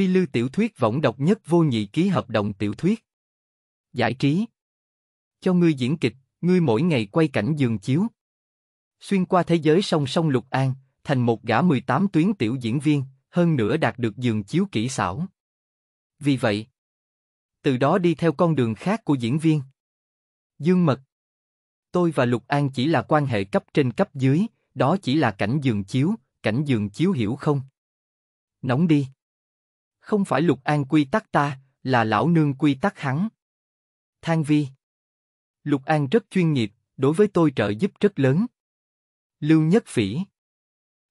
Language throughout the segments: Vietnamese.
Phi Lưu tiểu thuyết võng độc nhất vô nhị ký hợp đồng tiểu thuyết. Giải trí. Cho ngươi diễn kịch, ngươi mỗi ngày quay cảnh giường chiếu. Xuyên qua thế giới song song Lục An, thành một gã 18 tuyến tiểu diễn viên, hơn nữa đạt được giường chiếu kỹ xảo. Vì vậy, từ đó đi theo con đường khác của diễn viên. Dương Mật Tôi và Lục An chỉ là quan hệ cấp trên cấp dưới, đó chỉ là cảnh giường chiếu, cảnh giường chiếu hiểu không? Nóng đi không phải Lục An quy tắc ta, là lão nương quy tắc hắn. Thang Vi Lục An rất chuyên nghiệp, đối với tôi trợ giúp rất lớn. Lưu Nhất Phỉ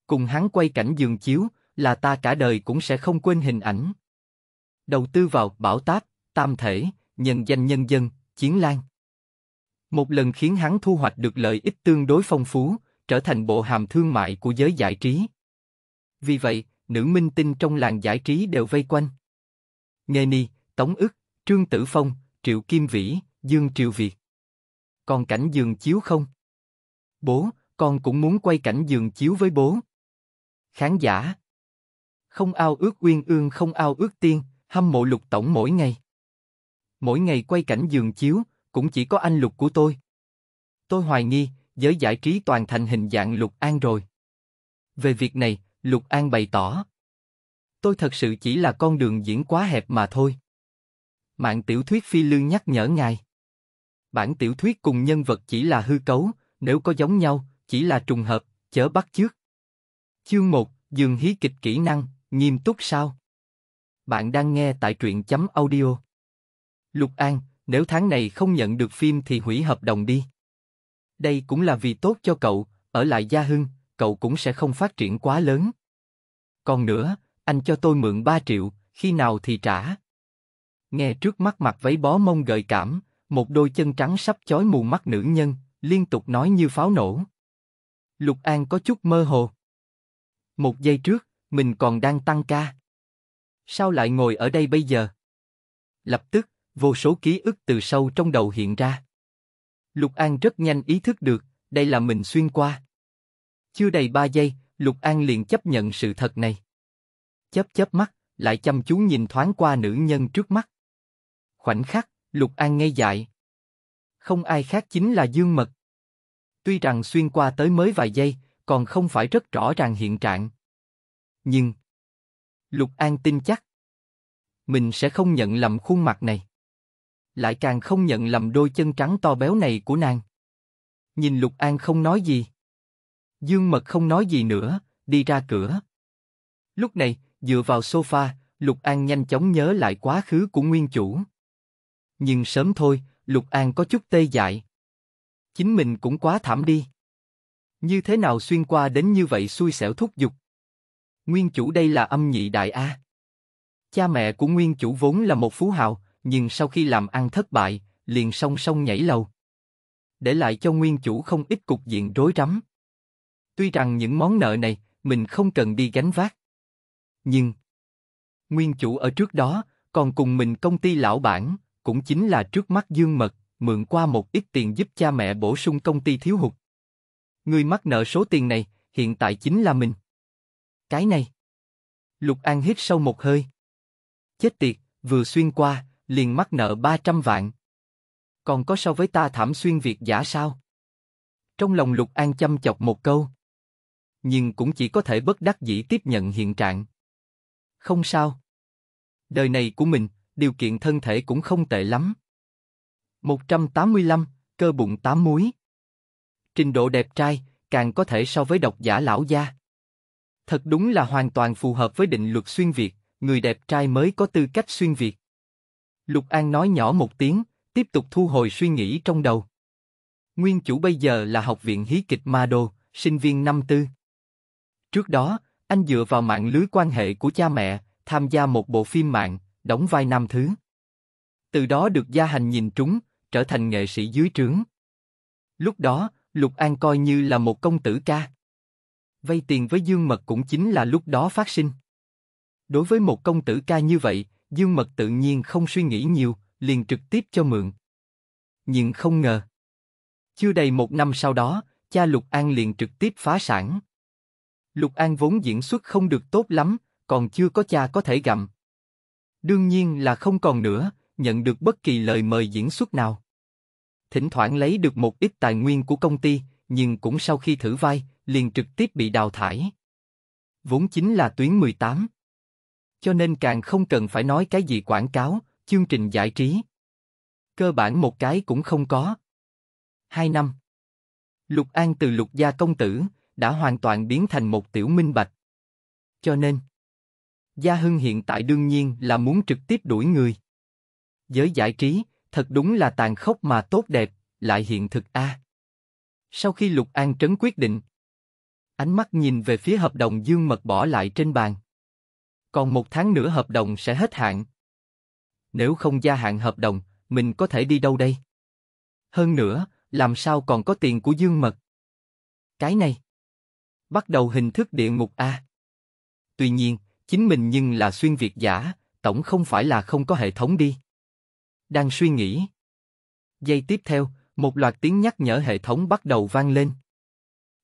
Cùng hắn quay cảnh giường chiếu, là ta cả đời cũng sẽ không quên hình ảnh. Đầu tư vào Bảo Táp, Tam Thể, Nhân danh Nhân dân, Chiến Lan. Một lần khiến hắn thu hoạch được lợi ích tương đối phong phú, trở thành bộ hàm thương mại của giới giải trí. Vì vậy, nữ minh tinh trong làng giải trí đều vây quanh. Nghe Ni, Tống ức, Trương Tử Phong, Triệu Kim Vĩ, Dương Triều Việt. Còn cảnh giường chiếu không? Bố, con cũng muốn quay cảnh giường chiếu với bố. Khán giả. Không ao ước uyên ương không ao ước tiên, hâm mộ lục tổng mỗi ngày. Mỗi ngày quay cảnh giường chiếu, cũng chỉ có anh lục của tôi. Tôi hoài nghi, giới giải trí toàn thành hình dạng lục an rồi. Về việc này, Lục An bày tỏ. Tôi thật sự chỉ là con đường diễn quá hẹp mà thôi. Mạng tiểu thuyết phi lương nhắc nhở ngài. Bản tiểu thuyết cùng nhân vật chỉ là hư cấu, nếu có giống nhau, chỉ là trùng hợp, chớ bắt chước. Chương 1, dường hí kịch kỹ năng, nghiêm túc sao? Bạn đang nghe tại truyện chấm audio. Lục An, nếu tháng này không nhận được phim thì hủy hợp đồng đi. Đây cũng là vì tốt cho cậu, ở lại Gia Hưng, cậu cũng sẽ không phát triển quá lớn. Còn nữa, anh cho tôi mượn 3 triệu, khi nào thì trả? Nghe trước mắt mặt váy bó mông gợi cảm, một đôi chân trắng sắp chói mù mắt nữ nhân, liên tục nói như pháo nổ. Lục An có chút mơ hồ. Một giây trước, mình còn đang tăng ca. Sao lại ngồi ở đây bây giờ? Lập tức, vô số ký ức từ sâu trong đầu hiện ra. Lục An rất nhanh ý thức được, đây là mình xuyên qua. Chưa đầy ba giây, Lục An liền chấp nhận sự thật này. Chớp chớp mắt, lại chăm chú nhìn thoáng qua nữ nhân trước mắt. Khoảnh khắc, Lục An ngây dại. Không ai khác chính là Dương Mật. Tuy rằng xuyên qua tới mới vài giây, còn không phải rất rõ ràng hiện trạng. Nhưng, Lục An tin chắc, mình sẽ không nhận lầm khuôn mặt này. Lại càng không nhận lầm đôi chân trắng to béo này của nàng. Nhìn Lục An không nói gì. Dương Mật không nói gì nữa, đi ra cửa. Lúc này, dựa vào sofa, Lục An nhanh chóng nhớ lại quá khứ của nguyên chủ. Nhưng sớm thôi, Lục An có chút tê dại. Chính mình cũng quá thảm đi. Như thế nào xuyên qua đến như vậy xui xẻo thúc giục. Nguyên chủ đây là âm nhị đại A. Cha mẹ của nguyên chủ vốn là một phú hào, nhưng sau khi làm ăn thất bại, liền song song nhảy lầu. Để lại cho nguyên chủ không ít cục diện rối rắm. Tuy rằng những món nợ này, mình không cần đi gánh vác. Nhưng, nguyên chủ ở trước đó, còn cùng mình công ty lão bản, cũng chính là trước mắt dương mật, mượn qua một ít tiền giúp cha mẹ bổ sung công ty thiếu hụt. Người mắc nợ số tiền này, hiện tại chính là mình. Cái này. Lục An hít sâu một hơi. Chết tiệt, vừa xuyên qua, liền mắc nợ 300 vạn. Còn có so với ta thảm xuyên việc giả sao? Trong lòng Lục An chăm chọc một câu nhưng cũng chỉ có thể bất đắc dĩ tiếp nhận hiện trạng. Không sao. Đời này của mình, điều kiện thân thể cũng không tệ lắm. 185, cơ bụng tám muối. Trình độ đẹp trai, càng có thể so với độc giả lão gia. Thật đúng là hoàn toàn phù hợp với định luật xuyên Việt, người đẹp trai mới có tư cách xuyên Việt. Lục An nói nhỏ một tiếng, tiếp tục thu hồi suy nghĩ trong đầu. Nguyên chủ bây giờ là học viện hí kịch Mado, sinh viên năm tư. Trước đó, anh dựa vào mạng lưới quan hệ của cha mẹ, tham gia một bộ phim mạng, đóng vai nam thứ. Từ đó được gia hành nhìn trúng, trở thành nghệ sĩ dưới trướng. Lúc đó, Lục An coi như là một công tử ca. Vay tiền với Dương Mật cũng chính là lúc đó phát sinh. Đối với một công tử ca như vậy, Dương Mật tự nhiên không suy nghĩ nhiều, liền trực tiếp cho mượn. Nhưng không ngờ. Chưa đầy một năm sau đó, cha Lục An liền trực tiếp phá sản. Lục An vốn diễn xuất không được tốt lắm, còn chưa có cha có thể gặm. Đương nhiên là không còn nữa, nhận được bất kỳ lời mời diễn xuất nào. Thỉnh thoảng lấy được một ít tài nguyên của công ty, nhưng cũng sau khi thử vai, liền trực tiếp bị đào thải. Vốn chính là tuyến 18. Cho nên càng không cần phải nói cái gì quảng cáo, chương trình giải trí. Cơ bản một cái cũng không có. Hai năm. Lục An từ lục gia công tử, đã hoàn toàn biến thành một tiểu minh bạch. Cho nên, Gia Hưng hiện tại đương nhiên là muốn trực tiếp đuổi người. Giới giải trí, thật đúng là tàn khốc mà tốt đẹp, lại hiện thực a. Sau khi Lục An Trấn quyết định, ánh mắt nhìn về phía hợp đồng Dương Mật bỏ lại trên bàn. Còn một tháng nữa hợp đồng sẽ hết hạn. Nếu không gia hạn hợp đồng, mình có thể đi đâu đây? Hơn nữa, làm sao còn có tiền của Dương Mật? Cái này bắt đầu hình thức địa ngục a. Tuy nhiên, chính mình nhưng là xuyên việt giả, tổng không phải là không có hệ thống đi. Đang suy nghĩ. Giây tiếp theo, một loạt tiếng nhắc nhở hệ thống bắt đầu vang lên.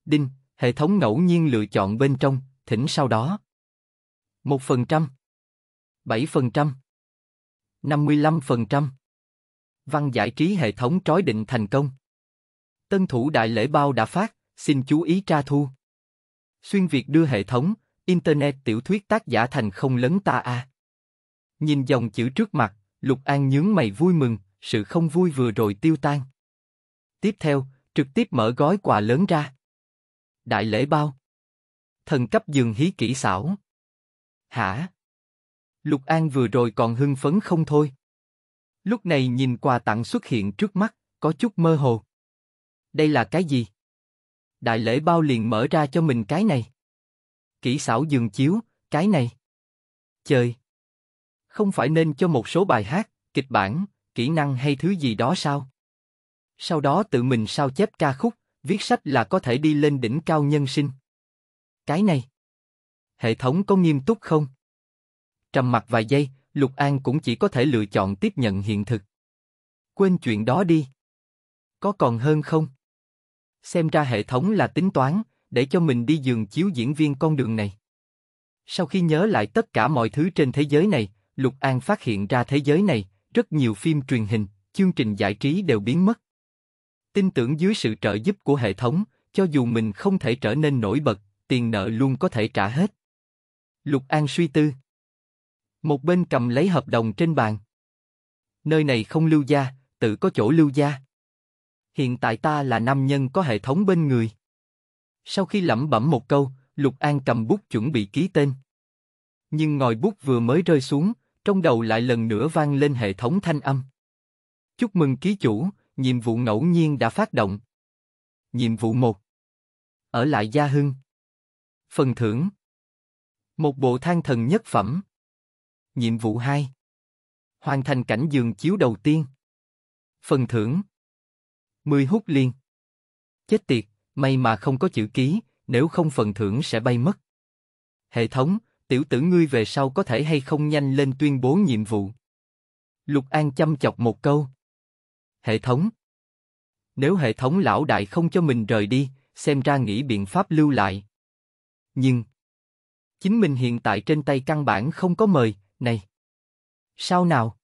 Đinh, hệ thống ngẫu nhiên lựa chọn bên trong, thỉnh sau đó. Một phần trăm, bảy phần trăm, năm mươi lăm phần trăm. Văn giải trí hệ thống trói định thành công. Tân thủ đại lễ bao đã phát, xin chú ý tra thu. Xuyên Việt đưa hệ thống, Internet tiểu thuyết tác giả thành không lớn ta a. Nhìn dòng chữ trước mặt, Lục An nhướng mày vui mừng, sự không vui vừa rồi tiêu tan. Tiếp theo, trực tiếp mở gói quà lớn ra. Đại lễ bao. Thần cấp giường hí kỹ xảo. Hả? Lục An vừa rồi còn hưng phấn không thôi. Lúc này nhìn quà tặng xuất hiện trước mắt, có chút mơ hồ. Đây là cái gì? đại lễ bao liền mở ra cho mình cái này. Kỹ xảo giường chiếu, cái này. Chơi. Không phải nên cho một số bài hát, kịch bản, kỹ năng hay thứ gì đó sao? Sau đó tự mình sao chép ca khúc, viết sách là có thể đi lên đỉnh cao nhân sinh. Cái này. Hệ thống có nghiêm túc không? Trầm mặt vài giây, Lục An cũng chỉ có thể lựa chọn tiếp nhận hiện thực. Quên chuyện đó đi. Có còn hơn không? Xem ra hệ thống là tính toán, để cho mình đi giường chiếu diễn viên con đường này. Sau khi nhớ lại tất cả mọi thứ trên thế giới này, Lục An phát hiện ra thế giới này, rất nhiều phim truyền hình, chương trình giải trí đều biến mất. Tin tưởng dưới sự trợ giúp của hệ thống, cho dù mình không thể trở nên nổi bật, tiền nợ luôn có thể trả hết. Lục An suy tư. Một bên cầm lấy hợp đồng trên bàn. Nơi này không lưu gia, tự có chỗ lưu gia hiện tại ta là nam nhân có hệ thống bên người. Sau khi lẩm bẩm một câu, Lục An cầm bút chuẩn bị ký tên. Nhưng ngòi bút vừa mới rơi xuống, trong đầu lại lần nữa vang lên hệ thống thanh âm. Chúc mừng ký chủ, nhiệm vụ ngẫu nhiên đã phát động. Nhiệm vụ 1 Ở lại Gia Hưng Phần thưởng Một bộ than thần nhất phẩm Nhiệm vụ 2 Hoàn thành cảnh giường chiếu đầu tiên Phần thưởng 10 hút liền. Chết tiệt, may mà không có chữ ký, nếu không phần thưởng sẽ bay mất. Hệ thống, tiểu tử ngươi về sau có thể hay không nhanh lên tuyên bố nhiệm vụ. Lục An chăm chọc một câu. Hệ thống. Nếu hệ thống lão đại không cho mình rời đi, xem ra nghĩ biện pháp lưu lại. Nhưng, chính mình hiện tại trên tay căn bản không có mời, này. Sao nào?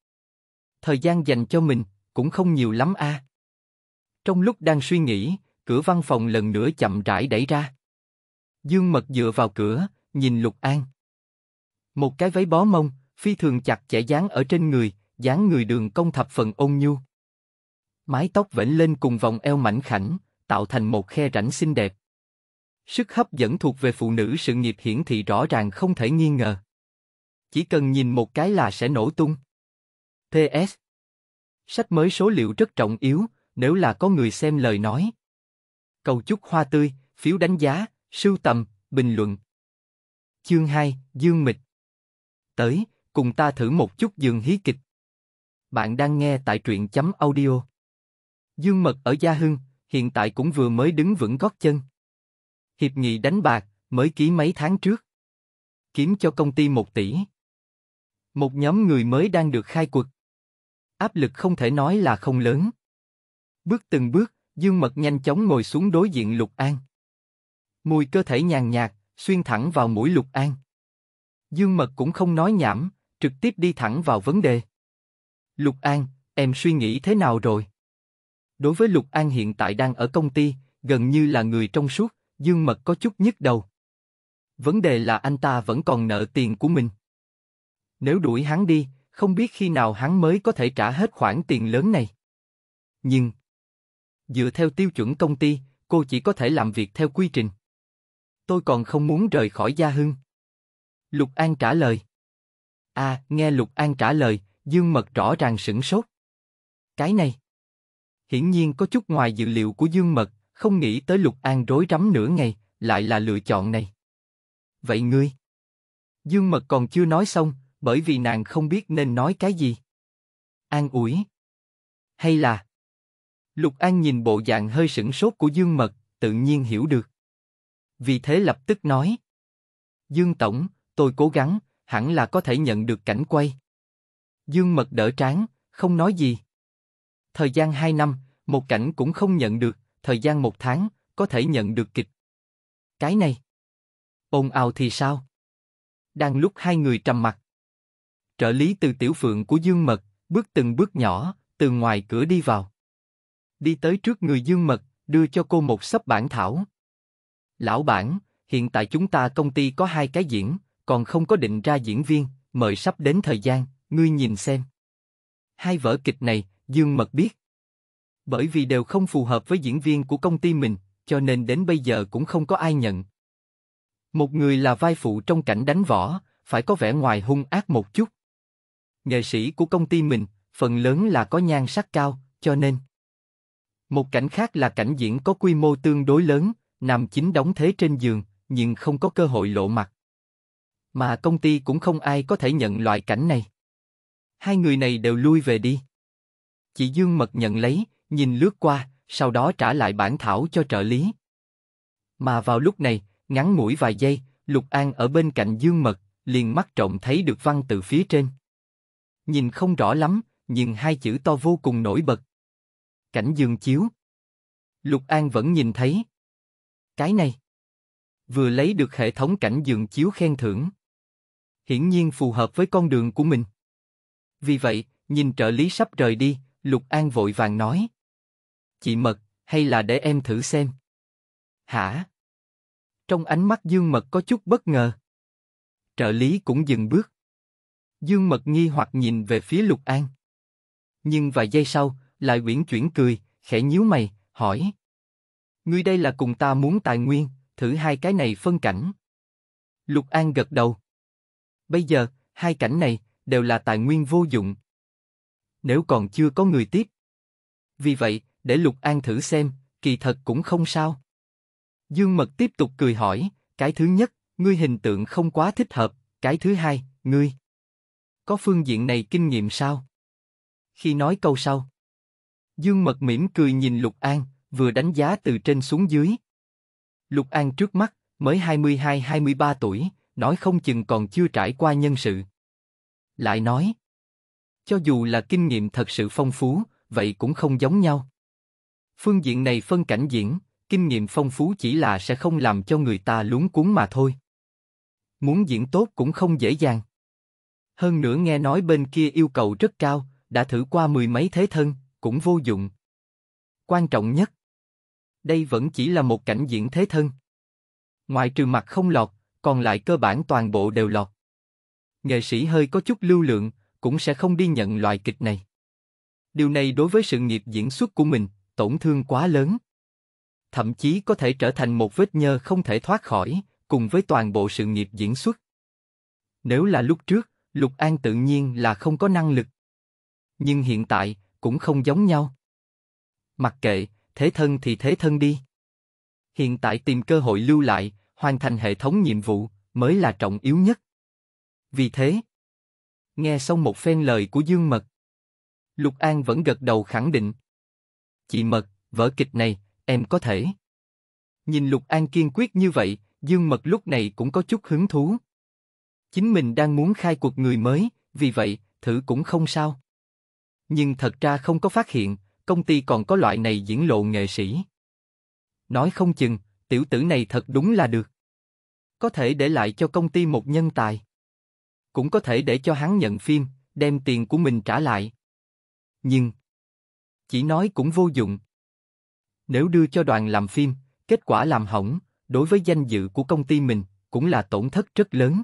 Thời gian dành cho mình cũng không nhiều lắm a. À. Trong lúc đang suy nghĩ, cửa văn phòng lần nữa chậm rãi đẩy ra. Dương Mật dựa vào cửa, nhìn Lục An. Một cái váy bó mông, phi thường chặt chẽ dán ở trên người, dáng người đường cong thập phần ôn nhu. Mái tóc vẫn lên cùng vòng eo mảnh khảnh, tạo thành một khe rảnh xinh đẹp. Sức hấp dẫn thuộc về phụ nữ sự nghiệp hiển thị rõ ràng không thể nghi ngờ. Chỉ cần nhìn một cái là sẽ nổ tung. TS Sách mới số liệu rất trọng yếu, nếu là có người xem lời nói. Cầu chúc hoa tươi, phiếu đánh giá, sưu tầm, bình luận. Chương 2, Dương Mịch Tới, cùng ta thử một chút giường hí kịch. Bạn đang nghe tại truyện chấm audio. Dương Mật ở Gia Hưng, hiện tại cũng vừa mới đứng vững gót chân. Hiệp nghị đánh bạc, mới ký mấy tháng trước. Kiếm cho công ty một tỷ. Một nhóm người mới đang được khai quật. Áp lực không thể nói là không lớn. Bước từng bước, Dương Mật nhanh chóng ngồi xuống đối diện Lục An. Mùi cơ thể nhàn nhạt, xuyên thẳng vào mũi Lục An. Dương Mật cũng không nói nhảm, trực tiếp đi thẳng vào vấn đề. Lục An, em suy nghĩ thế nào rồi? Đối với Lục An hiện tại đang ở công ty, gần như là người trong suốt, Dương Mật có chút nhức đầu. Vấn đề là anh ta vẫn còn nợ tiền của mình. Nếu đuổi hắn đi, không biết khi nào hắn mới có thể trả hết khoản tiền lớn này. Nhưng, Dựa theo tiêu chuẩn công ty, cô chỉ có thể làm việc theo quy trình. Tôi còn không muốn rời khỏi Gia Hưng. Lục An trả lời. À, nghe Lục An trả lời, Dương Mật rõ ràng sửng sốt. Cái này. Hiển nhiên có chút ngoài dự liệu của Dương Mật, không nghĩ tới Lục An rối rắm nửa ngày, lại là lựa chọn này. Vậy ngươi? Dương Mật còn chưa nói xong, bởi vì nàng không biết nên nói cái gì. An ủi. Hay là... Lục An nhìn bộ dạng hơi sững sốt của Dương Mật, tự nhiên hiểu được. Vì thế lập tức nói. Dương Tổng, tôi cố gắng, hẳn là có thể nhận được cảnh quay. Dương Mật đỡ trán, không nói gì. Thời gian hai năm, một cảnh cũng không nhận được, thời gian một tháng, có thể nhận được kịch. Cái này. Ồn ào thì sao? Đang lúc hai người trầm mặt. Trợ lý từ tiểu phượng của Dương Mật, bước từng bước nhỏ, từ ngoài cửa đi vào đi tới trước người Dương Mật, đưa cho cô một sấp bản thảo. Lão bản, hiện tại chúng ta công ty có hai cái diễn, còn không có định ra diễn viên, mời sắp đến thời gian, ngươi nhìn xem. Hai vở kịch này, Dương Mật biết. Bởi vì đều không phù hợp với diễn viên của công ty mình, cho nên đến bây giờ cũng không có ai nhận. Một người là vai phụ trong cảnh đánh võ, phải có vẻ ngoài hung ác một chút. Nghệ sĩ của công ty mình, phần lớn là có nhan sắc cao, cho nên một cảnh khác là cảnh diễn có quy mô tương đối lớn, nằm chính đóng thế trên giường, nhưng không có cơ hội lộ mặt. Mà công ty cũng không ai có thể nhận loại cảnh này. Hai người này đều lui về đi. Chị Dương mật nhận lấy, nhìn lướt qua, sau đó trả lại bản thảo cho trợ lý. Mà vào lúc này, ngắn mũi vài giây, Lục An ở bên cạnh Dương mật, liền mắt trộm thấy được văn từ phía trên. Nhìn không rõ lắm, nhưng hai chữ to vô cùng nổi bật cảnh giường chiếu. Lục An vẫn nhìn thấy. Cái này. Vừa lấy được hệ thống cảnh giường chiếu khen thưởng. Hiển nhiên phù hợp với con đường của mình. Vì vậy, nhìn trợ lý sắp rời đi, Lục An vội vàng nói. Chị Mật, hay là để em thử xem? Hả? Trong ánh mắt Dương Mật có chút bất ngờ. Trợ lý cũng dừng bước. Dương Mật nghi hoặc nhìn về phía Lục An. Nhưng vài giây sau, lại uyển chuyển cười, khẽ nhíu mày, hỏi: ngươi đây là cùng ta muốn tài nguyên, thử hai cái này phân cảnh. Lục An gật đầu. Bây giờ hai cảnh này đều là tài nguyên vô dụng. Nếu còn chưa có người tiếp, vì vậy để Lục An thử xem, kỳ thật cũng không sao. Dương Mật tiếp tục cười hỏi, cái thứ nhất, ngươi hình tượng không quá thích hợp, cái thứ hai, ngươi có phương diện này kinh nghiệm sao? Khi nói câu sau, Dương Mật mỉm cười nhìn Lục An, vừa đánh giá từ trên xuống dưới. Lục An trước mắt, mới 22-23 tuổi, nói không chừng còn chưa trải qua nhân sự. Lại nói, cho dù là kinh nghiệm thật sự phong phú, vậy cũng không giống nhau. Phương diện này phân cảnh diễn, kinh nghiệm phong phú chỉ là sẽ không làm cho người ta lúng cuốn mà thôi. Muốn diễn tốt cũng không dễ dàng. Hơn nữa nghe nói bên kia yêu cầu rất cao, đã thử qua mười mấy thế thân, cũng vô dụng. Quan trọng nhất, đây vẫn chỉ là một cảnh diễn thế thân. Ngoài trừ mặt không lọt, còn lại cơ bản toàn bộ đều lọt. Nghệ sĩ hơi có chút lưu lượng, cũng sẽ không đi nhận loại kịch này. Điều này đối với sự nghiệp diễn xuất của mình, tổn thương quá lớn. Thậm chí có thể trở thành một vết nhơ không thể thoát khỏi, cùng với toàn bộ sự nghiệp diễn xuất. Nếu là lúc trước, Lục An tự nhiên là không có năng lực. Nhưng hiện tại, cũng không giống nhau. Mặc kệ, thế thân thì thế thân đi. Hiện tại tìm cơ hội lưu lại, hoàn thành hệ thống nhiệm vụ, mới là trọng yếu nhất. Vì thế, nghe xong một phen lời của Dương Mật, Lục An vẫn gật đầu khẳng định. Chị Mật, vở kịch này, em có thể. Nhìn Lục An kiên quyết như vậy, Dương Mật lúc này cũng có chút hứng thú. Chính mình đang muốn khai cuộc người mới, vì vậy, thử cũng không sao nhưng thật ra không có phát hiện, công ty còn có loại này diễn lộ nghệ sĩ. Nói không chừng, tiểu tử này thật đúng là được. Có thể để lại cho công ty một nhân tài. Cũng có thể để cho hắn nhận phim, đem tiền của mình trả lại. Nhưng, chỉ nói cũng vô dụng. Nếu đưa cho đoàn làm phim, kết quả làm hỏng, đối với danh dự của công ty mình, cũng là tổn thất rất lớn.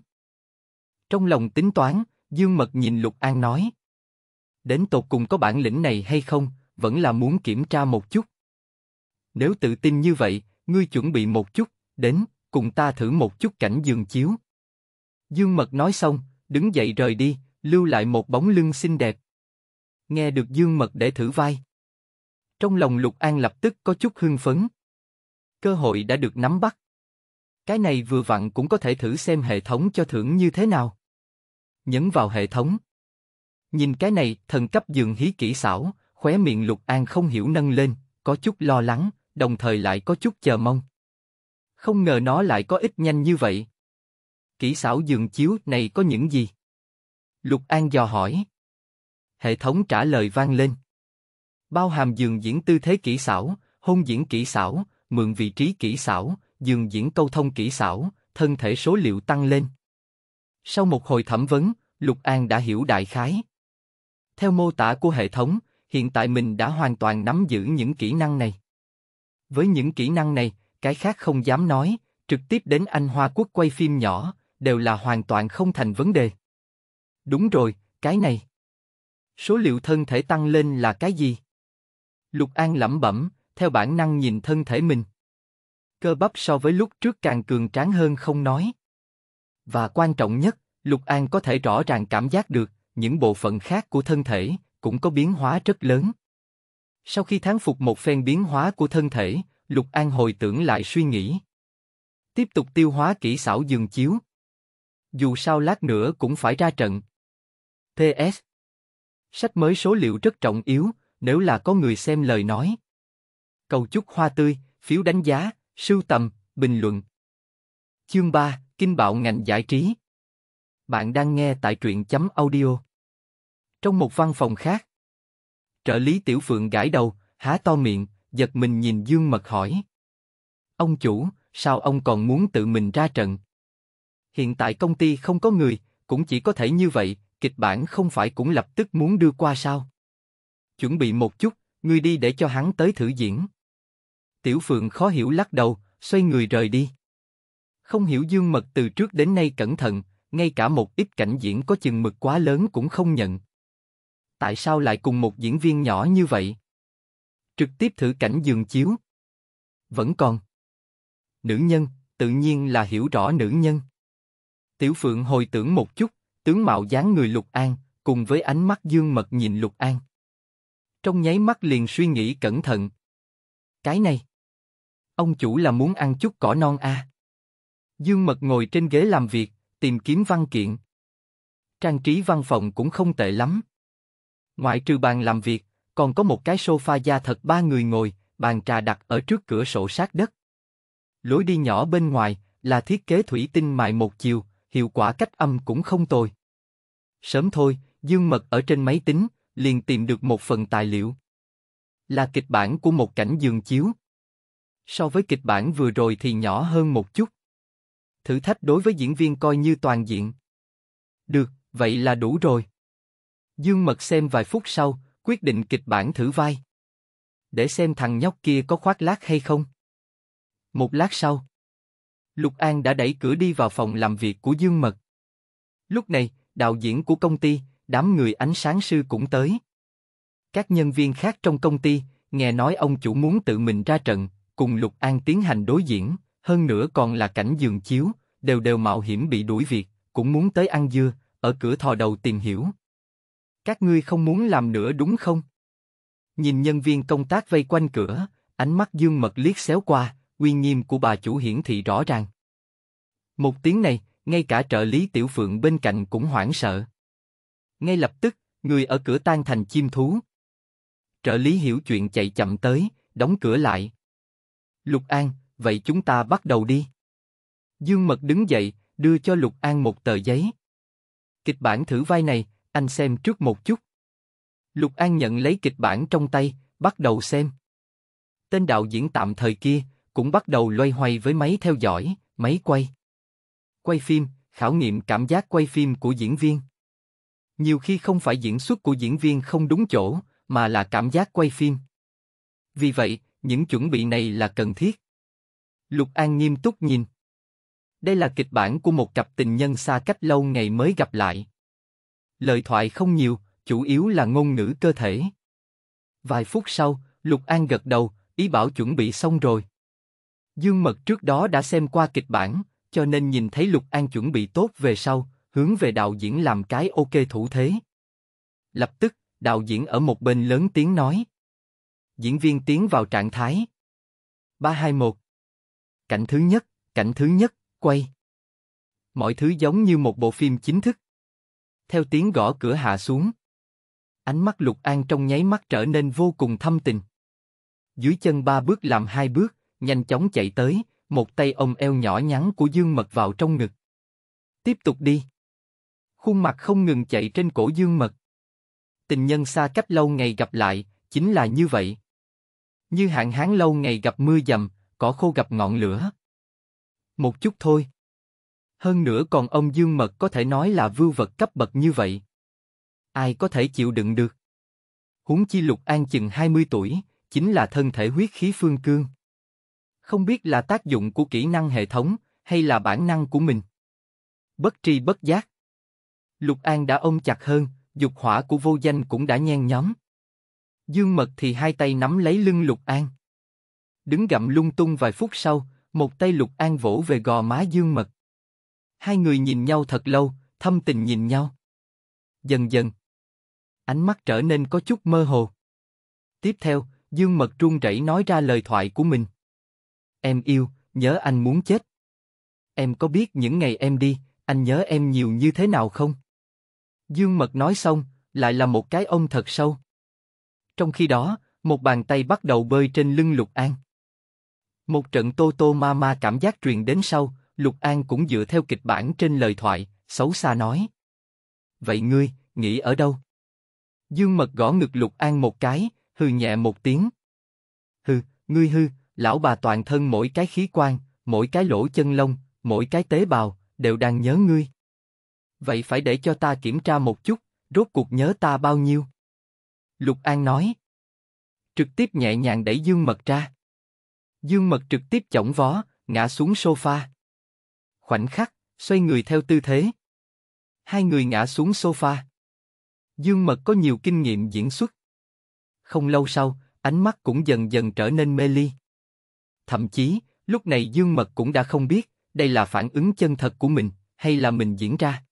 Trong lòng tính toán, Dương Mật nhìn Lục An nói đến tột cùng có bản lĩnh này hay không, vẫn là muốn kiểm tra một chút. Nếu tự tin như vậy, ngươi chuẩn bị một chút, đến, cùng ta thử một chút cảnh giường chiếu. Dương Mật nói xong, đứng dậy rời đi, lưu lại một bóng lưng xinh đẹp. Nghe được Dương Mật để thử vai. Trong lòng Lục An lập tức có chút hưng phấn. Cơ hội đã được nắm bắt. Cái này vừa vặn cũng có thể thử xem hệ thống cho thưởng như thế nào. Nhấn vào hệ thống, Nhìn cái này, thần cấp dường hí kỹ xảo, khóe miệng Lục An không hiểu nâng lên, có chút lo lắng, đồng thời lại có chút chờ mong. Không ngờ nó lại có ít nhanh như vậy. Kỹ xảo giường chiếu này có những gì? Lục An dò hỏi. Hệ thống trả lời vang lên. Bao hàm giường diễn tư thế kỹ xảo, hôn diễn kỹ xảo, mượn vị trí kỹ xảo, giường diễn câu thông kỹ xảo, thân thể số liệu tăng lên. Sau một hồi thẩm vấn, Lục An đã hiểu đại khái. Theo mô tả của hệ thống, hiện tại mình đã hoàn toàn nắm giữ những kỹ năng này. Với những kỹ năng này, cái khác không dám nói, trực tiếp đến Anh Hoa Quốc quay phim nhỏ, đều là hoàn toàn không thành vấn đề. Đúng rồi, cái này. Số liệu thân thể tăng lên là cái gì? Lục An lẩm bẩm, theo bản năng nhìn thân thể mình. Cơ bắp so với lúc trước càng cường tráng hơn không nói. Và quan trọng nhất, Lục An có thể rõ ràng cảm giác được, những bộ phận khác của thân thể cũng có biến hóa rất lớn. Sau khi thán phục một phen biến hóa của thân thể, Lục An hồi tưởng lại suy nghĩ. Tiếp tục tiêu hóa kỹ xảo giường chiếu. Dù sao lát nữa cũng phải ra trận. PS Sách mới số liệu rất trọng yếu, nếu là có người xem lời nói. Cầu chúc hoa tươi, phiếu đánh giá, sưu tầm, bình luận. Chương 3, Kinh bạo ngành giải trí. Bạn đang nghe tại truyện chấm audio. Trong một văn phòng khác. Trợ lý Tiểu Phượng gãi đầu, há to miệng, giật mình nhìn Dương Mật hỏi. Ông chủ, sao ông còn muốn tự mình ra trận? Hiện tại công ty không có người, cũng chỉ có thể như vậy, kịch bản không phải cũng lập tức muốn đưa qua sao? Chuẩn bị một chút, ngươi đi để cho hắn tới thử diễn. Tiểu Phượng khó hiểu lắc đầu, xoay người rời đi. Không hiểu Dương Mật từ trước đến nay cẩn thận, ngay cả một ít cảnh diễn có chừng mực quá lớn cũng không nhận. Tại sao lại cùng một diễn viên nhỏ như vậy? Trực tiếp thử cảnh giường chiếu. Vẫn còn. Nữ nhân, tự nhiên là hiểu rõ nữ nhân. Tiểu Phượng hồi tưởng một chút, tướng mạo dáng người Lục An, cùng với ánh mắt dương mật nhìn Lục An. Trong nháy mắt liền suy nghĩ cẩn thận. Cái này, ông chủ là muốn ăn chút cỏ non à? Dương mật ngồi trên ghế làm việc, tìm kiếm văn kiện. Trang trí văn phòng cũng không tệ lắm. Ngoại trừ bàn làm việc, còn có một cái sofa da thật ba người ngồi, bàn trà đặt ở trước cửa sổ sát đất. Lối đi nhỏ bên ngoài là thiết kế thủy tinh mại một chiều, hiệu quả cách âm cũng không tồi. Sớm thôi, Dương Mật ở trên máy tính, liền tìm được một phần tài liệu. Là kịch bản của một cảnh giường chiếu. So với kịch bản vừa rồi thì nhỏ hơn một chút. Thử thách đối với diễn viên coi như toàn diện. Được, vậy là đủ rồi. Dương Mật xem vài phút sau, quyết định kịch bản thử vai. Để xem thằng nhóc kia có khoác lác hay không. Một lát sau, Lục An đã đẩy cửa đi vào phòng làm việc của Dương Mật. Lúc này, đạo diễn của công ty, đám người ánh sáng sư cũng tới. Các nhân viên khác trong công ty, nghe nói ông chủ muốn tự mình ra trận, cùng Lục An tiến hành đối diễn, hơn nữa còn là cảnh giường chiếu, đều đều mạo hiểm bị đuổi việc, cũng muốn tới ăn dưa, ở cửa thò đầu tìm hiểu. Các ngươi không muốn làm nữa đúng không? Nhìn nhân viên công tác vây quanh cửa, ánh mắt dương mật liếc xéo qua, uy nghiêm của bà chủ hiển thị rõ ràng. Một tiếng này, ngay cả trợ lý tiểu phượng bên cạnh cũng hoảng sợ. Ngay lập tức, người ở cửa tan thành chim thú. Trợ lý hiểu chuyện chạy chậm tới, đóng cửa lại. Lục An, vậy chúng ta bắt đầu đi. Dương Mật đứng dậy, đưa cho Lục An một tờ giấy. Kịch bản thử vai này, anh xem trước một chút. Lục An nhận lấy kịch bản trong tay, bắt đầu xem. Tên đạo diễn tạm thời kia cũng bắt đầu loay hoay với máy theo dõi, máy quay. Quay phim, khảo nghiệm cảm giác quay phim của diễn viên. Nhiều khi không phải diễn xuất của diễn viên không đúng chỗ, mà là cảm giác quay phim. Vì vậy, những chuẩn bị này là cần thiết. Lục An nghiêm túc nhìn. Đây là kịch bản của một cặp tình nhân xa cách lâu ngày mới gặp lại lời thoại không nhiều, chủ yếu là ngôn ngữ cơ thể. Vài phút sau, Lục An gật đầu, ý bảo chuẩn bị xong rồi. Dương Mật trước đó đã xem qua kịch bản, cho nên nhìn thấy Lục An chuẩn bị tốt về sau, hướng về đạo diễn làm cái ok thủ thế. Lập tức, đạo diễn ở một bên lớn tiếng nói. Diễn viên tiến vào trạng thái. 321 Cảnh thứ nhất, cảnh thứ nhất, quay. Mọi thứ giống như một bộ phim chính thức theo tiếng gõ cửa hạ xuống. Ánh mắt Lục An trong nháy mắt trở nên vô cùng thâm tình. Dưới chân ba bước làm hai bước, nhanh chóng chạy tới, một tay ôm eo nhỏ nhắn của Dương Mật vào trong ngực. Tiếp tục đi. Khuôn mặt không ngừng chạy trên cổ Dương Mật. Tình nhân xa cách lâu ngày gặp lại, chính là như vậy. Như hạn hán lâu ngày gặp mưa dầm, cỏ khô gặp ngọn lửa. Một chút thôi hơn nữa còn ông Dương Mật có thể nói là vưu vật cấp bậc như vậy. Ai có thể chịu đựng được? Huống chi Lục An chừng 20 tuổi, chính là thân thể huyết khí phương cương. Không biết là tác dụng của kỹ năng hệ thống hay là bản năng của mình. Bất tri bất giác. Lục An đã ôm chặt hơn, dục hỏa của vô danh cũng đã nhen nhóm. Dương Mật thì hai tay nắm lấy lưng Lục An. Đứng gặm lung tung vài phút sau, một tay Lục An vỗ về gò má Dương Mật. Hai người nhìn nhau thật lâu, thâm tình nhìn nhau. Dần dần, ánh mắt trở nên có chút mơ hồ. Tiếp theo, Dương Mật run rẩy nói ra lời thoại của mình. Em yêu, nhớ anh muốn chết. Em có biết những ngày em đi, anh nhớ em nhiều như thế nào không? Dương Mật nói xong, lại là một cái ôm thật sâu. Trong khi đó, một bàn tay bắt đầu bơi trên lưng Lục An. Một trận tô tô ma ma cảm giác truyền đến sau, Lục An cũng dựa theo kịch bản trên lời thoại, xấu xa nói. Vậy ngươi, nghĩ ở đâu? Dương mật gõ ngực Lục An một cái, hừ nhẹ một tiếng. Hừ, ngươi hư, lão bà toàn thân mỗi cái khí quan, mỗi cái lỗ chân lông, mỗi cái tế bào, đều đang nhớ ngươi. Vậy phải để cho ta kiểm tra một chút, rốt cuộc nhớ ta bao nhiêu? Lục An nói. Trực tiếp nhẹ nhàng đẩy Dương Mật ra. Dương Mật trực tiếp chổng vó, ngã xuống sofa. Khoảnh khắc, xoay người theo tư thế. Hai người ngã xuống sofa. Dương Mật có nhiều kinh nghiệm diễn xuất. Không lâu sau, ánh mắt cũng dần dần trở nên mê ly. Thậm chí, lúc này Dương Mật cũng đã không biết, đây là phản ứng chân thật của mình, hay là mình diễn ra.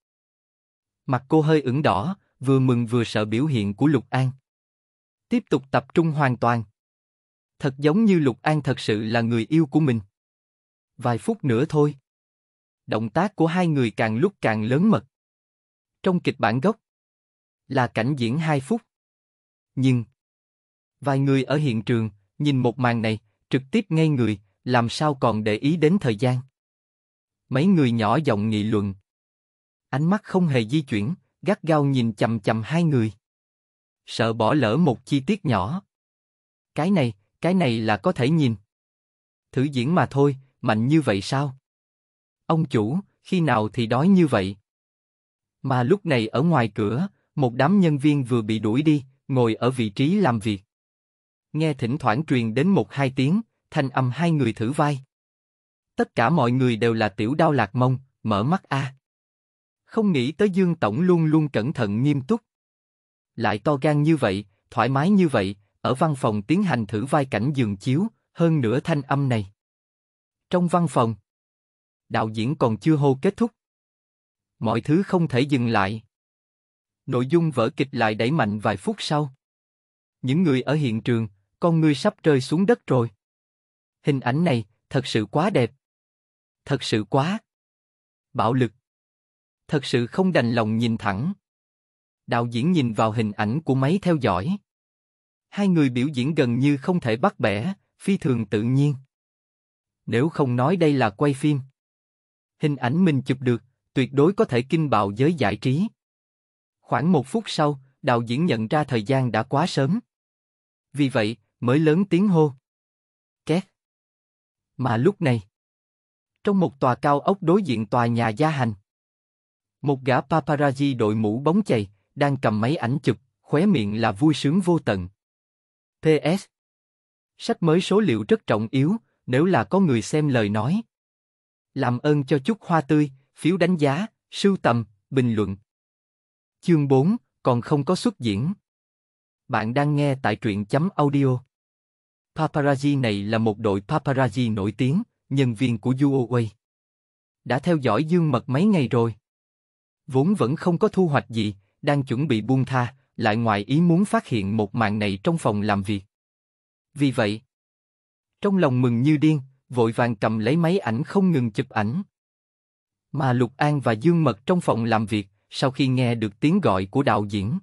Mặt cô hơi ửng đỏ, vừa mừng vừa sợ biểu hiện của Lục An. Tiếp tục tập trung hoàn toàn. Thật giống như Lục An thật sự là người yêu của mình. Vài phút nữa thôi động tác của hai người càng lúc càng lớn mật. Trong kịch bản gốc, là cảnh diễn 2 phút. Nhưng, vài người ở hiện trường, nhìn một màn này, trực tiếp ngay người, làm sao còn để ý đến thời gian. Mấy người nhỏ giọng nghị luận. Ánh mắt không hề di chuyển, gắt gao nhìn chầm chầm hai người. Sợ bỏ lỡ một chi tiết nhỏ. Cái này, cái này là có thể nhìn. Thử diễn mà thôi, mạnh như vậy sao? Ông chủ, khi nào thì đói như vậy? Mà lúc này ở ngoài cửa, một đám nhân viên vừa bị đuổi đi, ngồi ở vị trí làm việc. Nghe thỉnh thoảng truyền đến một hai tiếng, thanh âm hai người thử vai. Tất cả mọi người đều là tiểu đao lạc mông, mở mắt a. À. Không nghĩ tới Dương Tổng luôn luôn cẩn thận nghiêm túc. Lại to gan như vậy, thoải mái như vậy, ở văn phòng tiến hành thử vai cảnh giường chiếu, hơn nửa thanh âm này. Trong văn phòng, đạo diễn còn chưa hô kết thúc. Mọi thứ không thể dừng lại. Nội dung vở kịch lại đẩy mạnh vài phút sau. Những người ở hiện trường, con ngươi sắp rơi xuống đất rồi. Hình ảnh này, thật sự quá đẹp. Thật sự quá. Bạo lực. Thật sự không đành lòng nhìn thẳng. Đạo diễn nhìn vào hình ảnh của máy theo dõi. Hai người biểu diễn gần như không thể bắt bẻ, phi thường tự nhiên. Nếu không nói đây là quay phim, hình ảnh mình chụp được, tuyệt đối có thể kinh bạo giới giải trí. Khoảng một phút sau, đạo diễn nhận ra thời gian đã quá sớm. Vì vậy, mới lớn tiếng hô. Két. Mà lúc này, trong một tòa cao ốc đối diện tòa nhà gia hành, một gã paparazzi đội mũ bóng chày, đang cầm máy ảnh chụp, khóe miệng là vui sướng vô tận. PS. Sách mới số liệu rất trọng yếu, nếu là có người xem lời nói. Làm ơn cho chút hoa tươi, phiếu đánh giá, sưu tầm, bình luận. Chương 4, còn không có xuất diễn. Bạn đang nghe tại truyện chấm audio. Paparazzi này là một đội paparazzi nổi tiếng, nhân viên của Huawei. Đã theo dõi dương mật mấy ngày rồi. Vốn vẫn không có thu hoạch gì, đang chuẩn bị buông tha, lại ngoài ý muốn phát hiện một màn này trong phòng làm việc. Vì vậy, trong lòng mừng như điên, vội vàng cầm lấy máy ảnh không ngừng chụp ảnh. Mà Lục An và Dương Mật trong phòng làm việc, sau khi nghe được tiếng gọi của đạo diễn,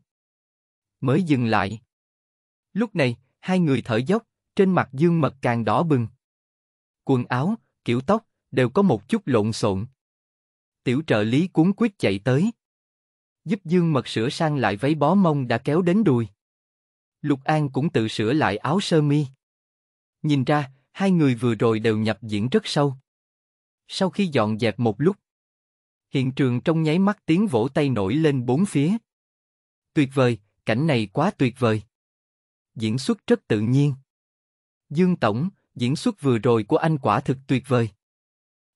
mới dừng lại. Lúc này, hai người thở dốc, trên mặt Dương Mật càng đỏ bừng. Quần áo, kiểu tóc, đều có một chút lộn xộn. Tiểu trợ lý cuốn quyết chạy tới. Giúp Dương Mật sửa sang lại váy bó mông đã kéo đến đùi. Lục An cũng tự sửa lại áo sơ mi. Nhìn ra, hai người vừa rồi đều nhập diễn rất sâu. Sau khi dọn dẹp một lúc, hiện trường trong nháy mắt tiếng vỗ tay nổi lên bốn phía. Tuyệt vời, cảnh này quá tuyệt vời. Diễn xuất rất tự nhiên. Dương Tổng, diễn xuất vừa rồi của anh quả thực tuyệt vời.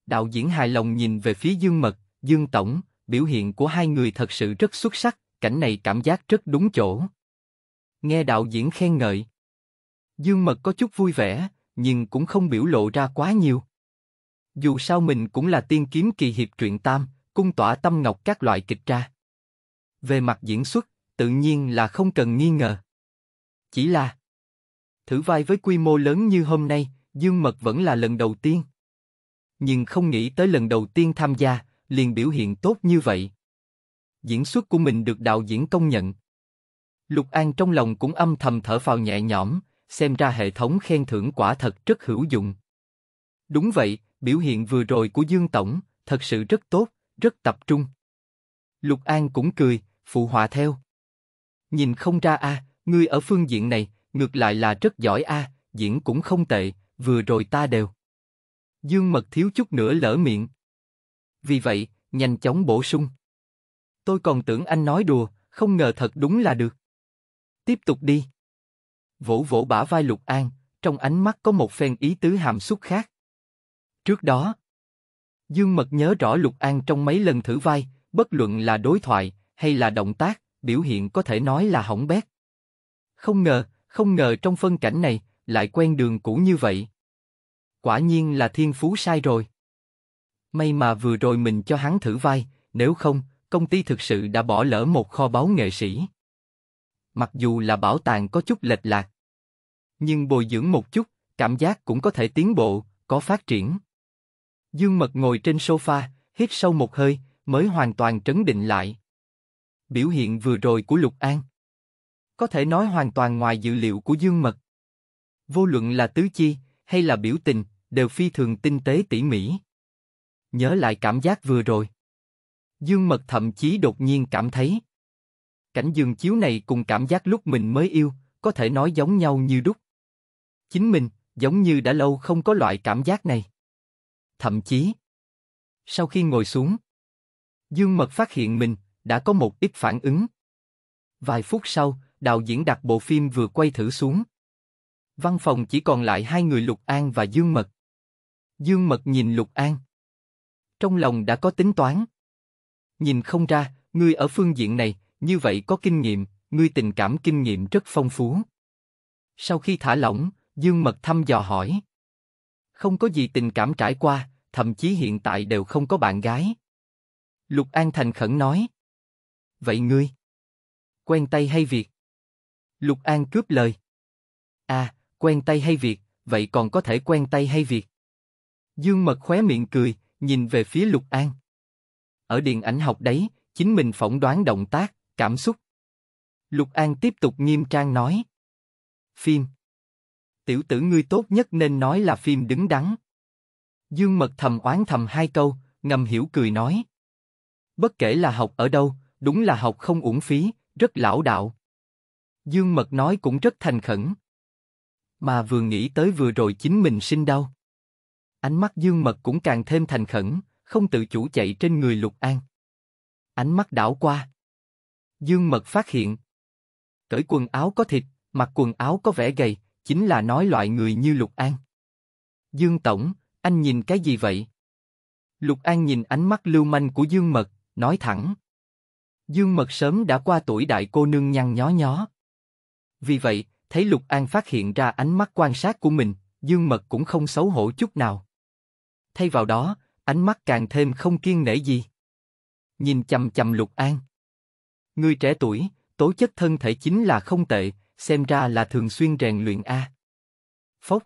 Đạo diễn hài lòng nhìn về phía Dương Mật, Dương Tổng, biểu hiện của hai người thật sự rất xuất sắc, cảnh này cảm giác rất đúng chỗ. Nghe đạo diễn khen ngợi. Dương Mật có chút vui vẻ, nhưng cũng không biểu lộ ra quá nhiều. Dù sao mình cũng là tiên kiếm kỳ hiệp truyện tam, cung tỏa tâm ngọc các loại kịch ra. Về mặt diễn xuất, tự nhiên là không cần nghi ngờ. Chỉ là thử vai với quy mô lớn như hôm nay, Dương Mật vẫn là lần đầu tiên. Nhưng không nghĩ tới lần đầu tiên tham gia, liền biểu hiện tốt như vậy. Diễn xuất của mình được đạo diễn công nhận. Lục An trong lòng cũng âm thầm thở phào nhẹ nhõm, xem ra hệ thống khen thưởng quả thật rất hữu dụng. Đúng vậy, biểu hiện vừa rồi của Dương Tổng, thật sự rất tốt, rất tập trung. Lục An cũng cười, phụ họa theo. Nhìn không ra a, à, ngươi ở phương diện này, ngược lại là rất giỏi a, diễn cũng không tệ, vừa rồi ta đều. Dương Mật thiếu chút nữa lỡ miệng. Vì vậy, nhanh chóng bổ sung. Tôi còn tưởng anh nói đùa, không ngờ thật đúng là được. Tiếp tục đi vỗ vỗ bả vai Lục An, trong ánh mắt có một phen ý tứ hàm xúc khác. Trước đó, Dương Mật nhớ rõ Lục An trong mấy lần thử vai, bất luận là đối thoại hay là động tác, biểu hiện có thể nói là hỏng bét. Không ngờ, không ngờ trong phân cảnh này lại quen đường cũ như vậy. Quả nhiên là thiên phú sai rồi. May mà vừa rồi mình cho hắn thử vai, nếu không, công ty thực sự đã bỏ lỡ một kho báu nghệ sĩ mặc dù là bảo tàng có chút lệch lạc. Nhưng bồi dưỡng một chút, cảm giác cũng có thể tiến bộ, có phát triển. Dương Mật ngồi trên sofa, hít sâu một hơi, mới hoàn toàn trấn định lại. Biểu hiện vừa rồi của Lục An. Có thể nói hoàn toàn ngoài dự liệu của Dương Mật. Vô luận là tứ chi, hay là biểu tình, đều phi thường tinh tế tỉ mỉ. Nhớ lại cảm giác vừa rồi. Dương Mật thậm chí đột nhiên cảm thấy, Cảnh dương chiếu này cùng cảm giác lúc mình mới yêu, có thể nói giống nhau như đúc. Chính mình, giống như đã lâu không có loại cảm giác này. Thậm chí, sau khi ngồi xuống, Dương Mật phát hiện mình đã có một ít phản ứng. Vài phút sau, đạo diễn đặt bộ phim vừa quay thử xuống. Văn phòng chỉ còn lại hai người Lục An và Dương Mật. Dương Mật nhìn Lục An. Trong lòng đã có tính toán. Nhìn không ra, ngươi ở phương diện này như vậy có kinh nghiệm, ngươi tình cảm kinh nghiệm rất phong phú. Sau khi thả lỏng, Dương Mật thăm dò hỏi. Không có gì tình cảm trải qua, thậm chí hiện tại đều không có bạn gái. Lục An thành khẩn nói. Vậy ngươi? Quen tay hay việc? Lục An cướp lời. À, quen tay hay việc, vậy còn có thể quen tay hay việc? Dương Mật khóe miệng cười, nhìn về phía Lục An. Ở điện ảnh học đấy, chính mình phỏng đoán động tác, Cảm xúc Lục An tiếp tục nghiêm trang nói. Phim Tiểu tử ngươi tốt nhất nên nói là phim đứng đắn. Dương mật thầm oán thầm hai câu, ngầm hiểu cười nói. Bất kể là học ở đâu, đúng là học không uổng phí, rất lão đạo. Dương mật nói cũng rất thành khẩn. Mà vừa nghĩ tới vừa rồi chính mình sinh đau. Ánh mắt dương mật cũng càng thêm thành khẩn, không tự chủ chạy trên người lục an. Ánh mắt đảo qua. Dương Mật phát hiện. Cởi quần áo có thịt, mặc quần áo có vẻ gầy, chính là nói loại người như Lục An. Dương Tổng, anh nhìn cái gì vậy? Lục An nhìn ánh mắt lưu manh của Dương Mật, nói thẳng. Dương Mật sớm đã qua tuổi đại cô nương nhăn nhó nhó. Vì vậy, thấy Lục An phát hiện ra ánh mắt quan sát của mình, Dương Mật cũng không xấu hổ chút nào. Thay vào đó, ánh mắt càng thêm không kiên nể gì. Nhìn chầm chầm Lục An. Người trẻ tuổi, tố chất thân thể chính là không tệ, xem ra là thường xuyên rèn luyện a. À. Phốc.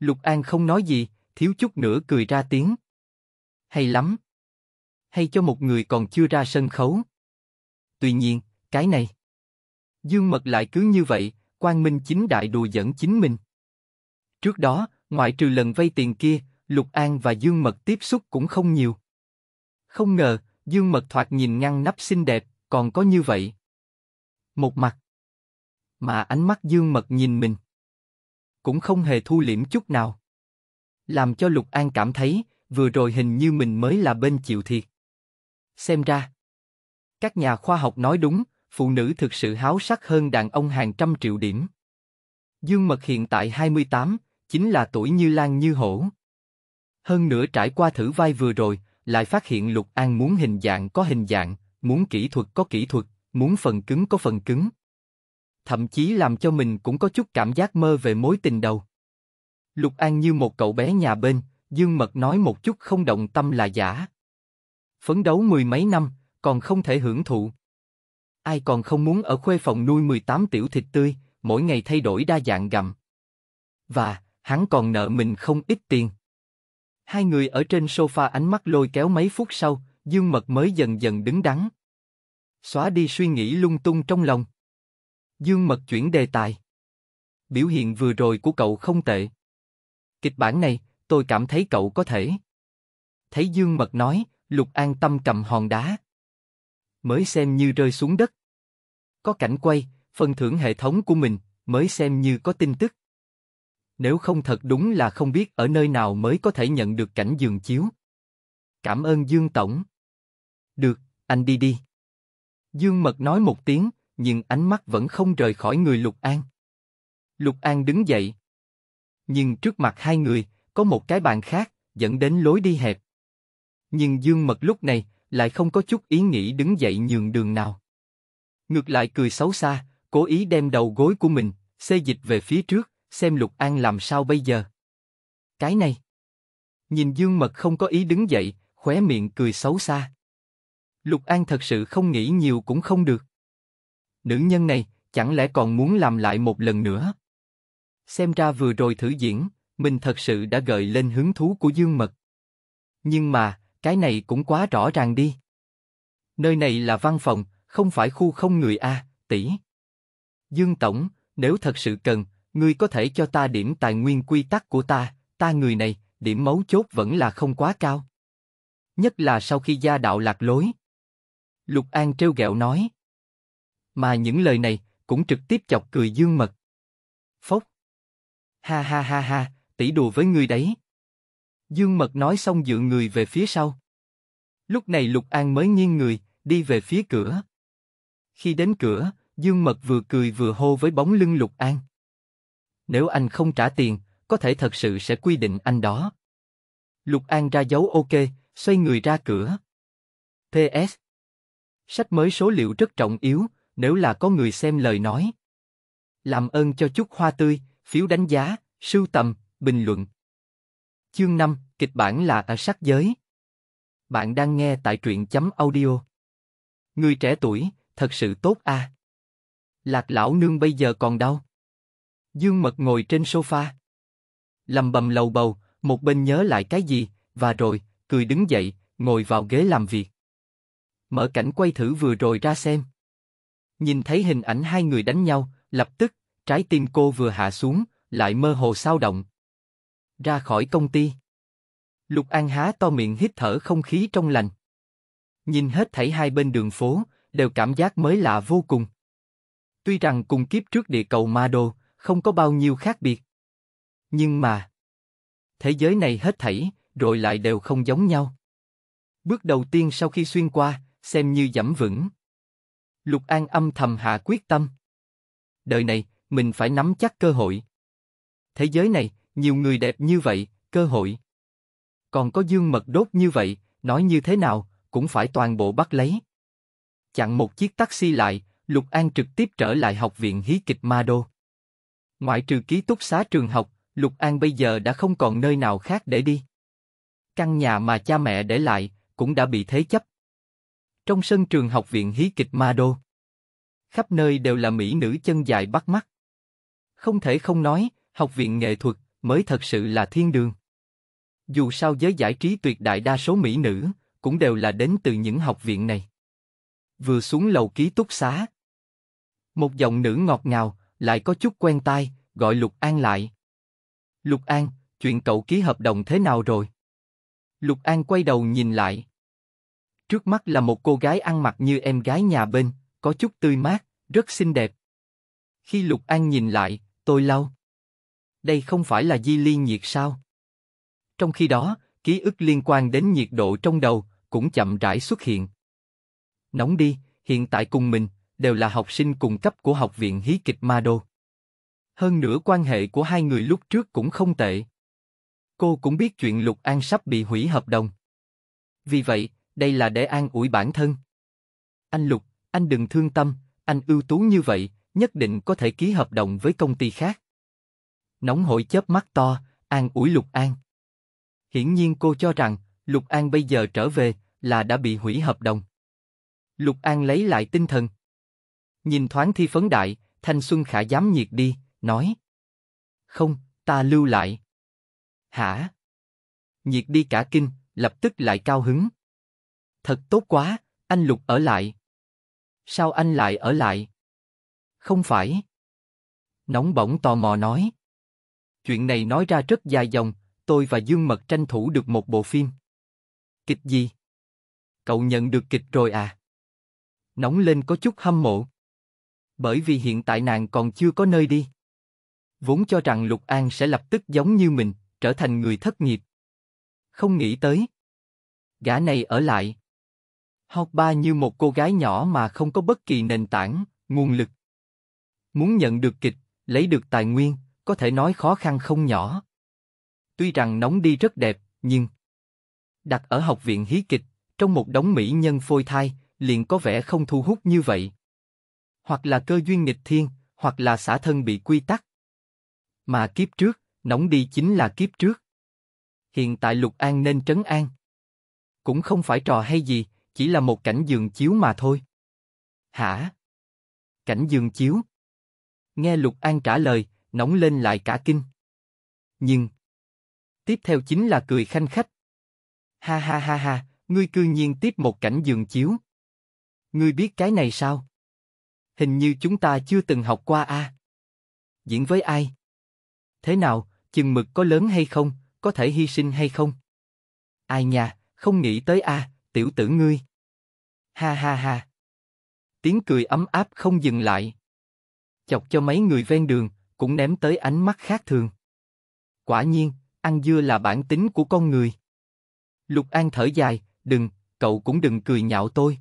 Lục An không nói gì, thiếu chút nữa cười ra tiếng. Hay lắm. Hay cho một người còn chưa ra sân khấu. Tuy nhiên, cái này. Dương Mật lại cứ như vậy, Quan Minh chính đại đùa dẫn chính mình. Trước đó, ngoại trừ lần vay tiền kia, Lục An và Dương Mật tiếp xúc cũng không nhiều. Không ngờ, Dương Mật thoạt nhìn ngăn nắp xinh đẹp, còn có như vậy. Một mặt. Mà ánh mắt dương mật nhìn mình. Cũng không hề thu liễm chút nào. Làm cho Lục An cảm thấy, vừa rồi hình như mình mới là bên chịu thiệt. Xem ra, các nhà khoa học nói đúng, phụ nữ thực sự háo sắc hơn đàn ông hàng trăm triệu điểm. Dương Mật hiện tại 28, chính là tuổi như lan như hổ. Hơn nữa trải qua thử vai vừa rồi, lại phát hiện Lục An muốn hình dạng có hình dạng, muốn kỹ thuật có kỹ thuật, muốn phần cứng có phần cứng. Thậm chí làm cho mình cũng có chút cảm giác mơ về mối tình đầu. Lục An như một cậu bé nhà bên, Dương Mật nói một chút không động tâm là giả. Phấn đấu mười mấy năm, còn không thể hưởng thụ. Ai còn không muốn ở khuê phòng nuôi 18 tiểu thịt tươi, mỗi ngày thay đổi đa dạng gặm. Và, hắn còn nợ mình không ít tiền. Hai người ở trên sofa ánh mắt lôi kéo mấy phút sau, Dương Mật mới dần dần đứng đắn. Xóa đi suy nghĩ lung tung trong lòng. Dương Mật chuyển đề tài. Biểu hiện vừa rồi của cậu không tệ. Kịch bản này, tôi cảm thấy cậu có thể. Thấy Dương Mật nói, Lục An Tâm cầm hòn đá. Mới xem như rơi xuống đất. Có cảnh quay, phần thưởng hệ thống của mình, mới xem như có tin tức. Nếu không thật đúng là không biết ở nơi nào mới có thể nhận được cảnh giường chiếu. Cảm ơn Dương Tổng. Được, anh đi đi. Dương Mật nói một tiếng, nhưng ánh mắt vẫn không rời khỏi người Lục An. Lục An đứng dậy. Nhưng trước mặt hai người, có một cái bàn khác, dẫn đến lối đi hẹp. Nhưng Dương Mật lúc này lại không có chút ý nghĩ đứng dậy nhường đường nào. Ngược lại cười xấu xa, cố ý đem đầu gối của mình, xê dịch về phía trước, xem Lục An làm sao bây giờ. Cái này. Nhìn Dương Mật không có ý đứng dậy, khóe miệng cười xấu xa. Lục An thật sự không nghĩ nhiều cũng không được. Nữ nhân này, chẳng lẽ còn muốn làm lại một lần nữa? Xem ra vừa rồi thử diễn, mình thật sự đã gợi lên hứng thú của Dương Mật. Nhưng mà, cái này cũng quá rõ ràng đi. Nơi này là văn phòng, không phải khu không người A, tỷ. Dương Tổng, nếu thật sự cần, ngươi có thể cho ta điểm tài nguyên quy tắc của ta, ta người này, điểm mấu chốt vẫn là không quá cao. Nhất là sau khi gia đạo lạc lối. Lục An trêu ghẹo nói. Mà những lời này cũng trực tiếp chọc cười Dương Mật. Phốc. Ha ha ha ha, tỷ đùa với ngươi đấy. Dương Mật nói xong dựa người về phía sau. Lúc này Lục An mới nghiêng người, đi về phía cửa. Khi đến cửa, Dương Mật vừa cười vừa hô với bóng lưng Lục An. Nếu anh không trả tiền, có thể thật sự sẽ quy định anh đó. Lục An ra dấu ok, xoay người ra cửa. PS, Sách mới số liệu rất trọng yếu, nếu là có người xem lời nói. Làm ơn cho chút hoa tươi, phiếu đánh giá, sưu tầm, bình luận. Chương 5, kịch bản là ở sắc giới. Bạn đang nghe tại truyện chấm audio. Người trẻ tuổi, thật sự tốt a. À? Lạc lão nương bây giờ còn đau. Dương mật ngồi trên sofa. Lầm bầm lầu bầu, một bên nhớ lại cái gì, và rồi, cười đứng dậy, ngồi vào ghế làm việc mở cảnh quay thử vừa rồi ra xem. Nhìn thấy hình ảnh hai người đánh nhau, lập tức, trái tim cô vừa hạ xuống, lại mơ hồ sao động. Ra khỏi công ty. Lục An há to miệng hít thở không khí trong lành. Nhìn hết thảy hai bên đường phố, đều cảm giác mới lạ vô cùng. Tuy rằng cùng kiếp trước địa cầu ma đô, không có bao nhiêu khác biệt. Nhưng mà, thế giới này hết thảy, rồi lại đều không giống nhau. Bước đầu tiên sau khi xuyên qua, xem như dẫm vững. Lục An âm thầm hạ quyết tâm. Đời này, mình phải nắm chắc cơ hội. Thế giới này, nhiều người đẹp như vậy, cơ hội. Còn có dương mật đốt như vậy, nói như thế nào, cũng phải toàn bộ bắt lấy. Chặn một chiếc taxi lại, Lục An trực tiếp trở lại học viện hí kịch Ma Đô. Ngoại trừ ký túc xá trường học, Lục An bây giờ đã không còn nơi nào khác để đi. Căn nhà mà cha mẹ để lại, cũng đã bị thế chấp. Trong sân trường học viện hí kịch Ma Đô, khắp nơi đều là mỹ nữ chân dài bắt mắt. Không thể không nói, học viện nghệ thuật mới thật sự là thiên đường. Dù sao giới giải trí tuyệt đại đa số mỹ nữ cũng đều là đến từ những học viện này. Vừa xuống lầu ký túc xá, một giọng nữ ngọt ngào, lại có chút quen tai, gọi Lục An lại. Lục An, chuyện cậu ký hợp đồng thế nào rồi? Lục An quay đầu nhìn lại. Trước mắt là một cô gái ăn mặc như em gái nhà bên, có chút tươi mát, rất xinh đẹp. Khi Lục An nhìn lại, tôi lau. Đây không phải là di ly nhiệt sao? Trong khi đó, ký ức liên quan đến nhiệt độ trong đầu cũng chậm rãi xuất hiện. Nóng đi, hiện tại cùng mình đều là học sinh cùng cấp của học viện hí kịch Ma Đô. Hơn nữa quan hệ của hai người lúc trước cũng không tệ. Cô cũng biết chuyện Lục An sắp bị hủy hợp đồng. Vì vậy, đây là để an ủi bản thân. Anh Lục, anh đừng thương tâm, anh ưu tú như vậy, nhất định có thể ký hợp đồng với công ty khác. Nóng hổi chớp mắt to, an ủi Lục An. Hiển nhiên cô cho rằng, Lục An bây giờ trở về là đã bị hủy hợp đồng. Lục An lấy lại tinh thần. Nhìn thoáng thi phấn đại, Thanh Xuân Khả dám nhiệt đi, nói. Không, ta lưu lại. Hả? Nhiệt đi cả kinh, lập tức lại cao hứng. Thật tốt quá, anh Lục ở lại. Sao anh lại ở lại? Không phải. Nóng bỏng tò mò nói. Chuyện này nói ra rất dài dòng, tôi và Dương Mật tranh thủ được một bộ phim. Kịch gì? Cậu nhận được kịch rồi à? Nóng lên có chút hâm mộ. Bởi vì hiện tại nàng còn chưa có nơi đi. Vốn cho rằng Lục An sẽ lập tức giống như mình, trở thành người thất nghiệp. Không nghĩ tới. Gã này ở lại. Học ba như một cô gái nhỏ mà không có bất kỳ nền tảng, nguồn lực. Muốn nhận được kịch, lấy được tài nguyên, có thể nói khó khăn không nhỏ. Tuy rằng nóng đi rất đẹp, nhưng đặt ở học viện hí kịch, trong một đống mỹ nhân phôi thai, liền có vẻ không thu hút như vậy. Hoặc là cơ duyên nghịch thiên, hoặc là xã thân bị quy tắc. Mà kiếp trước, nóng đi chính là kiếp trước. Hiện tại Lục An nên trấn an. Cũng không phải trò hay gì, chỉ là một cảnh giường chiếu mà thôi. Hả? Cảnh giường chiếu? Nghe Lục An trả lời, nóng lên lại cả kinh. Nhưng, tiếp theo chính là cười khanh khách. Ha ha ha ha, ngươi cư nhiên tiếp một cảnh giường chiếu. Ngươi biết cái này sao? Hình như chúng ta chưa từng học qua a. À? Diễn với ai? Thế nào, chừng mực có lớn hay không, có thể hy sinh hay không? Ai nhà, không nghĩ tới a, à, tiểu tử ngươi. Ha ha ha. Tiếng cười ấm áp không dừng lại. Chọc cho mấy người ven đường, cũng ném tới ánh mắt khác thường. Quả nhiên, ăn dưa là bản tính của con người. Lục An thở dài, đừng, cậu cũng đừng cười nhạo tôi.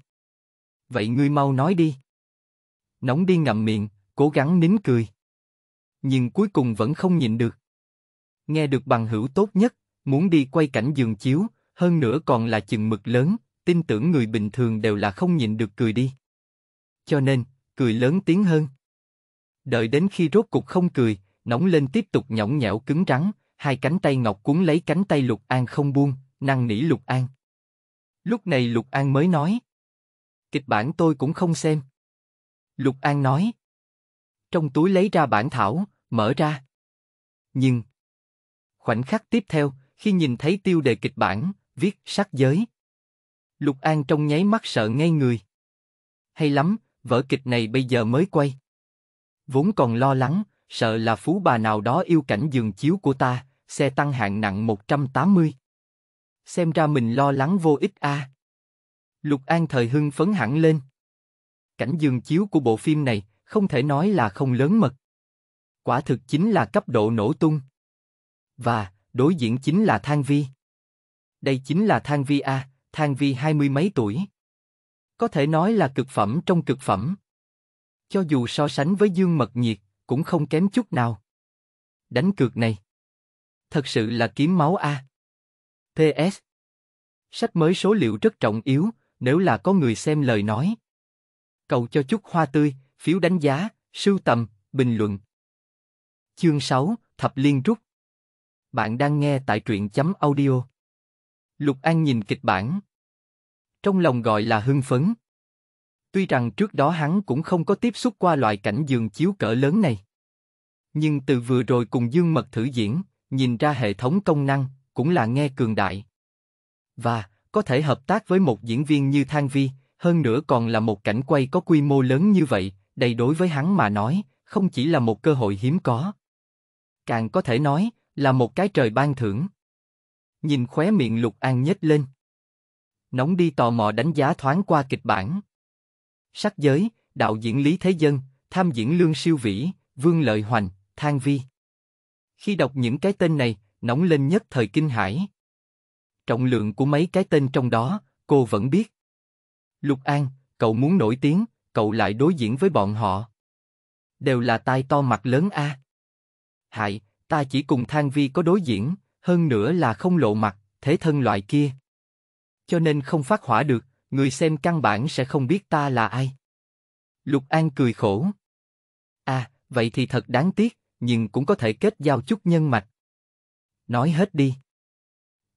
Vậy ngươi mau nói đi. Nóng đi ngậm miệng, cố gắng nín cười. Nhưng cuối cùng vẫn không nhịn được. Nghe được bằng hữu tốt nhất, muốn đi quay cảnh giường chiếu, hơn nữa còn là chừng mực lớn, tin tưởng người bình thường đều là không nhịn được cười đi. Cho nên, cười lớn tiếng hơn. Đợi đến khi rốt cục không cười, nóng lên tiếp tục nhõng nhẽo cứng rắn, hai cánh tay ngọc cuốn lấy cánh tay Lục An không buông, năn nỉ Lục An. Lúc này Lục An mới nói. Kịch bản tôi cũng không xem. Lục An nói. Trong túi lấy ra bản thảo, mở ra. Nhưng... Khoảnh khắc tiếp theo, khi nhìn thấy tiêu đề kịch bản, viết sắc giới. Lục An trong nháy mắt sợ ngay người. Hay lắm, vở kịch này bây giờ mới quay. Vốn còn lo lắng, sợ là phú bà nào đó yêu cảnh giường chiếu của ta, xe tăng hạng nặng 180. Xem ra mình lo lắng vô ích a. À. Lục An thời hưng phấn hẳn lên. Cảnh giường chiếu của bộ phim này không thể nói là không lớn mật. Quả thực chính là cấp độ nổ tung. Và, đối diện chính là Thang Vi đây chính là Thang Vi A, Thang Vi hai mươi mấy tuổi. Có thể nói là cực phẩm trong cực phẩm. Cho dù so sánh với Dương Mật Nhiệt, cũng không kém chút nào. Đánh cược này. Thật sự là kiếm máu A. PS. Sách mới số liệu rất trọng yếu, nếu là có người xem lời nói. Cầu cho chút hoa tươi, phiếu đánh giá, sưu tầm, bình luận. Chương 6, Thập Liên trúc Bạn đang nghe tại truyện chấm audio. Lục An nhìn kịch bản. Trong lòng gọi là hưng phấn. Tuy rằng trước đó hắn cũng không có tiếp xúc qua loại cảnh giường chiếu cỡ lớn này. Nhưng từ vừa rồi cùng Dương Mật thử diễn, nhìn ra hệ thống công năng, cũng là nghe cường đại. Và, có thể hợp tác với một diễn viên như Thang Vi, hơn nữa còn là một cảnh quay có quy mô lớn như vậy, đầy đối với hắn mà nói, không chỉ là một cơ hội hiếm có. Càng có thể nói, là một cái trời ban thưởng nhìn khóe miệng Lục An nhếch lên. Nóng đi tò mò đánh giá thoáng qua kịch bản. Sắc giới, đạo diễn Lý Thế Dân, tham diễn Lương Siêu Vĩ, Vương Lợi Hoành, Thang Vi. Khi đọc những cái tên này, nóng lên nhất thời kinh hãi. Trọng lượng của mấy cái tên trong đó, cô vẫn biết. Lục An, cậu muốn nổi tiếng, cậu lại đối diện với bọn họ. Đều là tai to mặt lớn a. Hại, ta chỉ cùng Thang Vi có đối diễn, hơn nữa là không lộ mặt, thế thân loại kia. Cho nên không phát hỏa được, người xem căn bản sẽ không biết ta là ai. Lục An cười khổ. À, vậy thì thật đáng tiếc, nhưng cũng có thể kết giao chút nhân mạch. Nói hết đi.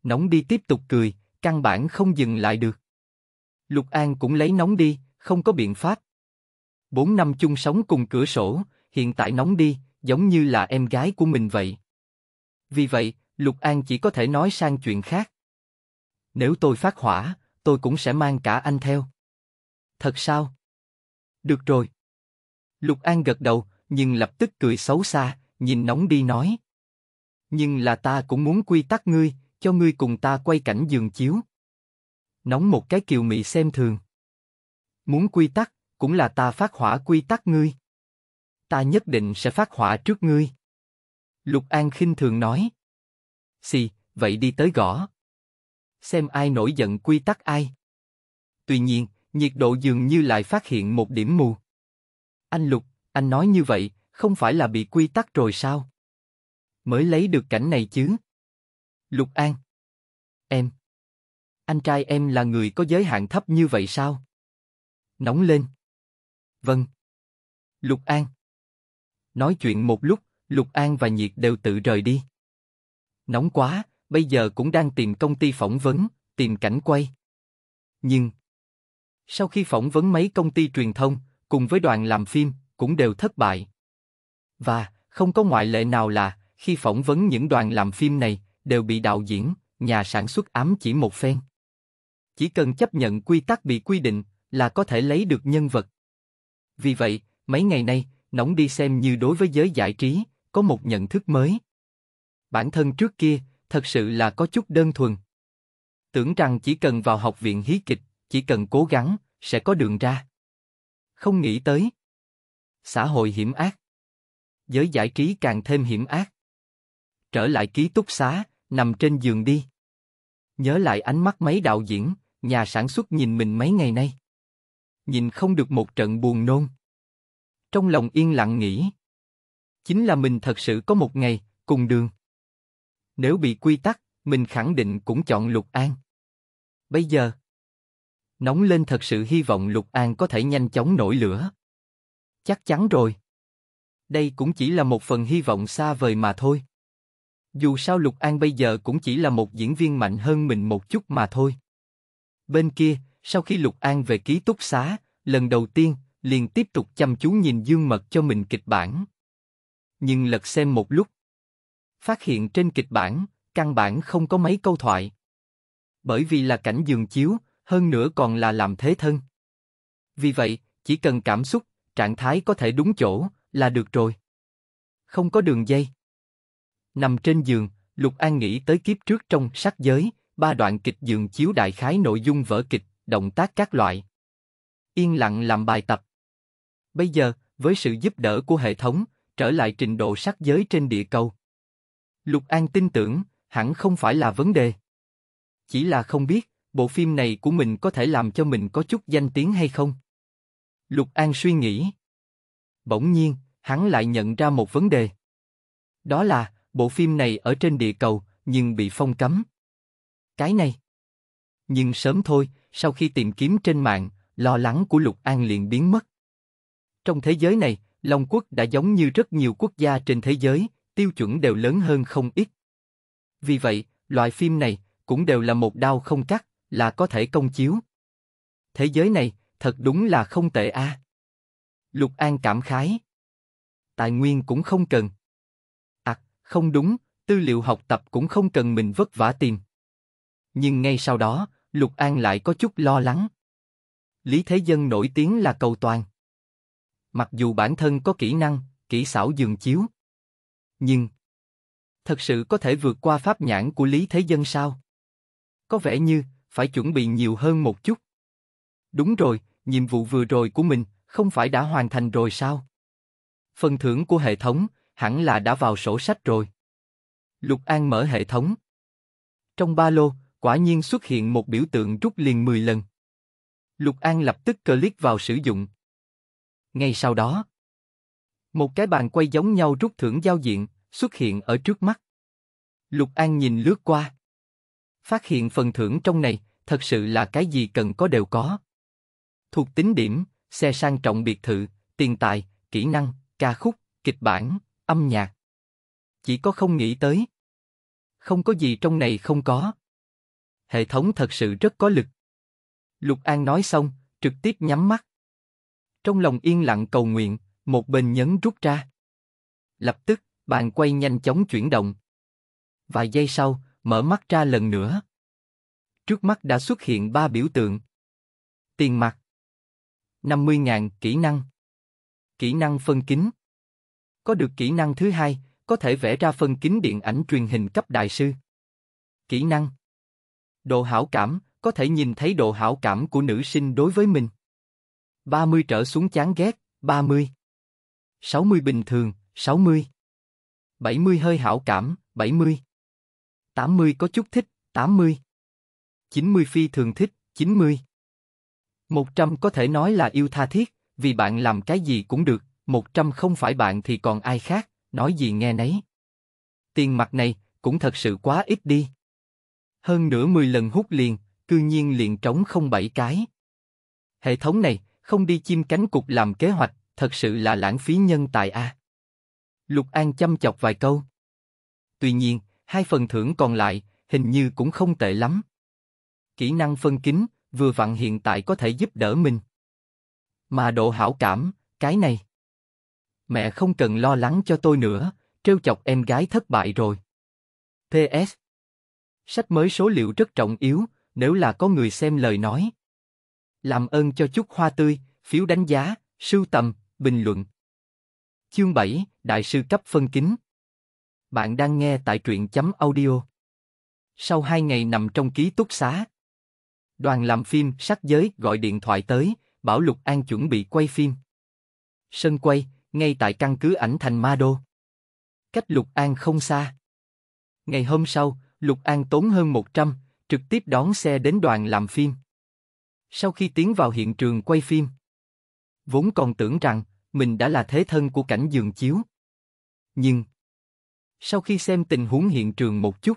Nóng đi tiếp tục cười, căn bản không dừng lại được. Lục An cũng lấy nóng đi, không có biện pháp. Bốn năm chung sống cùng cửa sổ, hiện tại nóng đi, giống như là em gái của mình vậy. Vì vậy, Lục An chỉ có thể nói sang chuyện khác. Nếu tôi phát hỏa, tôi cũng sẽ mang cả anh theo. Thật sao? Được rồi. Lục An gật đầu, nhưng lập tức cười xấu xa, nhìn nóng đi nói. Nhưng là ta cũng muốn quy tắc ngươi, cho ngươi cùng ta quay cảnh giường chiếu. Nóng một cái kiều mị xem thường. Muốn quy tắc, cũng là ta phát hỏa quy tắc ngươi. Ta nhất định sẽ phát hỏa trước ngươi. Lục An khinh thường nói. Xì, vậy đi tới gõ. Xem ai nổi giận quy tắc ai. Tuy nhiên, nhiệt độ dường như lại phát hiện một điểm mù. Anh Lục, anh nói như vậy, không phải là bị quy tắc rồi sao? Mới lấy được cảnh này chứ. Lục An. Em. Anh trai em là người có giới hạn thấp như vậy sao? Nóng lên. Vâng. Lục An. Nói chuyện một lúc, Lục An và Nhiệt đều tự rời đi. Nóng quá, bây giờ cũng đang tìm công ty phỏng vấn, tìm cảnh quay. Nhưng, sau khi phỏng vấn mấy công ty truyền thông, cùng với đoàn làm phim, cũng đều thất bại. Và, không có ngoại lệ nào là, khi phỏng vấn những đoàn làm phim này, đều bị đạo diễn, nhà sản xuất ám chỉ một phen. Chỉ cần chấp nhận quy tắc bị quy định, là có thể lấy được nhân vật. Vì vậy, mấy ngày nay, nóng đi xem như đối với giới giải trí, có một nhận thức mới, bản thân trước kia thật sự là có chút đơn thuần. Tưởng rằng chỉ cần vào học viện hí kịch, chỉ cần cố gắng, sẽ có đường ra. Không nghĩ tới. Xã hội hiểm ác. Giới giải trí càng thêm hiểm ác. Trở lại ký túc xá, nằm trên giường đi. Nhớ lại ánh mắt mấy đạo diễn, nhà sản xuất nhìn mình mấy ngày nay. Nhìn không được một trận buồn nôn. Trong lòng yên lặng nghĩ. Chính là mình thật sự có một ngày, cùng đường. Nếu bị quy tắc, mình khẳng định cũng chọn Lục An. Bây giờ, nóng lên thật sự hy vọng Lục An có thể nhanh chóng nổi lửa. Chắc chắn rồi. Đây cũng chỉ là một phần hy vọng xa vời mà thôi. Dù sao Lục An bây giờ cũng chỉ là một diễn viên mạnh hơn mình một chút mà thôi. Bên kia, sau khi Lục An về ký túc xá, lần đầu tiên, liền tiếp tục chăm chú nhìn Dương Mật cho mình kịch bản. Nhưng lật xem một lúc, Phát hiện trên kịch bản, căn bản không có mấy câu thoại. Bởi vì là cảnh giường chiếu, hơn nữa còn là làm thế thân. Vì vậy, chỉ cần cảm xúc, trạng thái có thể đúng chỗ là được rồi. Không có đường dây. Nằm trên giường, Lục An nghĩ tới kiếp trước trong sắc giới, ba đoạn kịch giường chiếu đại khái nội dung vở kịch, động tác các loại. Yên lặng làm bài tập. Bây giờ, với sự giúp đỡ của hệ thống, trở lại trình độ sắc giới trên địa cầu, Lục An tin tưởng, hẳn không phải là vấn đề. Chỉ là không biết, bộ phim này của mình có thể làm cho mình có chút danh tiếng hay không? Lục An suy nghĩ. Bỗng nhiên, hắn lại nhận ra một vấn đề. Đó là, bộ phim này ở trên địa cầu, nhưng bị phong cấm. Cái này. Nhưng sớm thôi, sau khi tìm kiếm trên mạng, lo lắng của Lục An liền biến mất. Trong thế giới này, Long Quốc đã giống như rất nhiều quốc gia trên thế giới, tiêu chuẩn đều lớn hơn không ít. Vì vậy, loại phim này cũng đều là một đao không cắt, là có thể công chiếu. Thế giới này, thật đúng là không tệ a. À. Lục An cảm khái. Tài nguyên cũng không cần. À, không đúng, tư liệu học tập cũng không cần mình vất vả tìm. Nhưng ngay sau đó, Lục An lại có chút lo lắng. Lý Thế Dân nổi tiếng là cầu toàn. Mặc dù bản thân có kỹ năng, kỹ xảo dường chiếu, nhưng thật sự có thể vượt qua pháp nhãn của Lý Thế Dân sao? Có vẻ như phải chuẩn bị nhiều hơn một chút. Đúng rồi, nhiệm vụ vừa rồi của mình không phải đã hoàn thành rồi sao? Phần thưởng của hệ thống hẳn là đã vào sổ sách rồi. Lục An mở hệ thống. Trong ba lô, quả nhiên xuất hiện một biểu tượng rút liền 10 lần. Lục An lập tức click vào sử dụng. Ngay sau đó, một cái bàn quay giống nhau rút thưởng giao diện, xuất hiện ở trước mắt. Lục An nhìn lướt qua. Phát hiện phần thưởng trong này, thật sự là cái gì cần có đều có. Thuộc tính điểm, xe sang trọng biệt thự, tiền tài, kỹ năng, ca khúc, kịch bản, âm nhạc. Chỉ có không nghĩ tới. Không có gì trong này không có. Hệ thống thật sự rất có lực. Lục An nói xong, trực tiếp nhắm mắt. Trong lòng yên lặng cầu nguyện, một bên nhấn rút ra. Lập tức, bàn quay nhanh chóng chuyển động. Vài giây sau, mở mắt ra lần nữa. Trước mắt đã xuất hiện ba biểu tượng. Tiền mặt. 50.000 kỹ năng. Kỹ năng phân kính. Có được kỹ năng thứ hai, có thể vẽ ra phân kính điện ảnh truyền hình cấp đại sư. Kỹ năng. Độ hảo cảm, có thể nhìn thấy độ hảo cảm của nữ sinh đối với mình. 30 trở xuống chán ghét, 30. 60 bình thường, 60. 70 hơi hảo cảm, 70. 80 có chút thích, 80. 90 phi thường thích, 90. 100 có thể nói là yêu tha thiết, vì bạn làm cái gì cũng được, 100 không phải bạn thì còn ai khác, nói gì nghe nấy. Tiền mặt này cũng thật sự quá ít đi. Hơn nửa 10 lần hút liền, cư nhiên liền trống không bảy cái. Hệ thống này không đi chim cánh cục làm kế hoạch, thật sự là lãng phí nhân tài a. À? Lục An chăm chọc vài câu. Tuy nhiên, hai phần thưởng còn lại hình như cũng không tệ lắm. Kỹ năng phân kính vừa vặn hiện tại có thể giúp đỡ mình. Mà độ hảo cảm, cái này. Mẹ không cần lo lắng cho tôi nữa, trêu chọc em gái thất bại rồi. PS. Sách mới số liệu rất trọng yếu, nếu là có người xem lời nói. Làm ơn cho chút hoa tươi, phiếu đánh giá, sưu tầm, Bình luận Chương 7, Đại sư cấp phân kính Bạn đang nghe tại truyện chấm audio Sau hai ngày nằm trong ký túc xá Đoàn làm phim sắc giới gọi điện thoại tới, bảo Lục An chuẩn bị quay phim Sân quay, ngay tại căn cứ ảnh thành Ma Đô Cách Lục An không xa Ngày hôm sau, Lục An tốn hơn 100, trực tiếp đón xe đến đoàn làm phim. Sau khi tiến vào hiện trường quay phim, vốn còn tưởng rằng mình đã là thế thân của cảnh giường chiếu. Nhưng sau khi xem tình huống hiện trường một chút,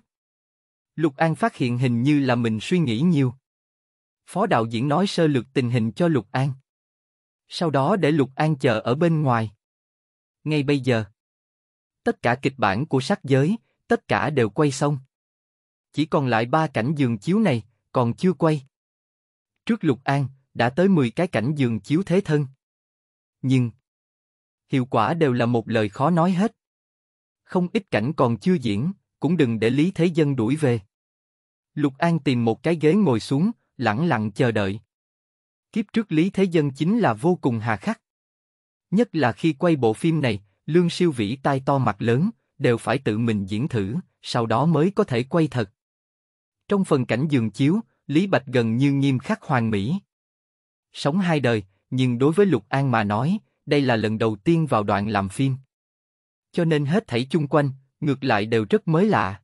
Lục An phát hiện hình như là mình suy nghĩ nhiều. Phó đạo diễn nói sơ lược tình hình cho Lục An. Sau đó để Lục An chờ ở bên ngoài. Ngay bây giờ, tất cả kịch bản của sắc giới, tất cả đều quay xong. Chỉ còn lại ba cảnh giường chiếu này, còn chưa quay. Trước Lục An, đã tới 10 cái cảnh giường chiếu thế thân nhưng hiệu quả đều là một lời khó nói hết. Không ít cảnh còn chưa diễn, cũng đừng để Lý Thế Dân đuổi về. Lục An tìm một cái ghế ngồi xuống, lặng lặng chờ đợi. Kiếp trước Lý Thế Dân chính là vô cùng hà khắc. Nhất là khi quay bộ phim này, Lương Siêu Vĩ tai to mặt lớn, đều phải tự mình diễn thử, sau đó mới có thể quay thật. Trong phần cảnh giường chiếu, Lý Bạch gần như nghiêm khắc hoàn mỹ. Sống hai đời, nhưng đối với Lục An mà nói, đây là lần đầu tiên vào đoạn làm phim. Cho nên hết thảy chung quanh, ngược lại đều rất mới lạ.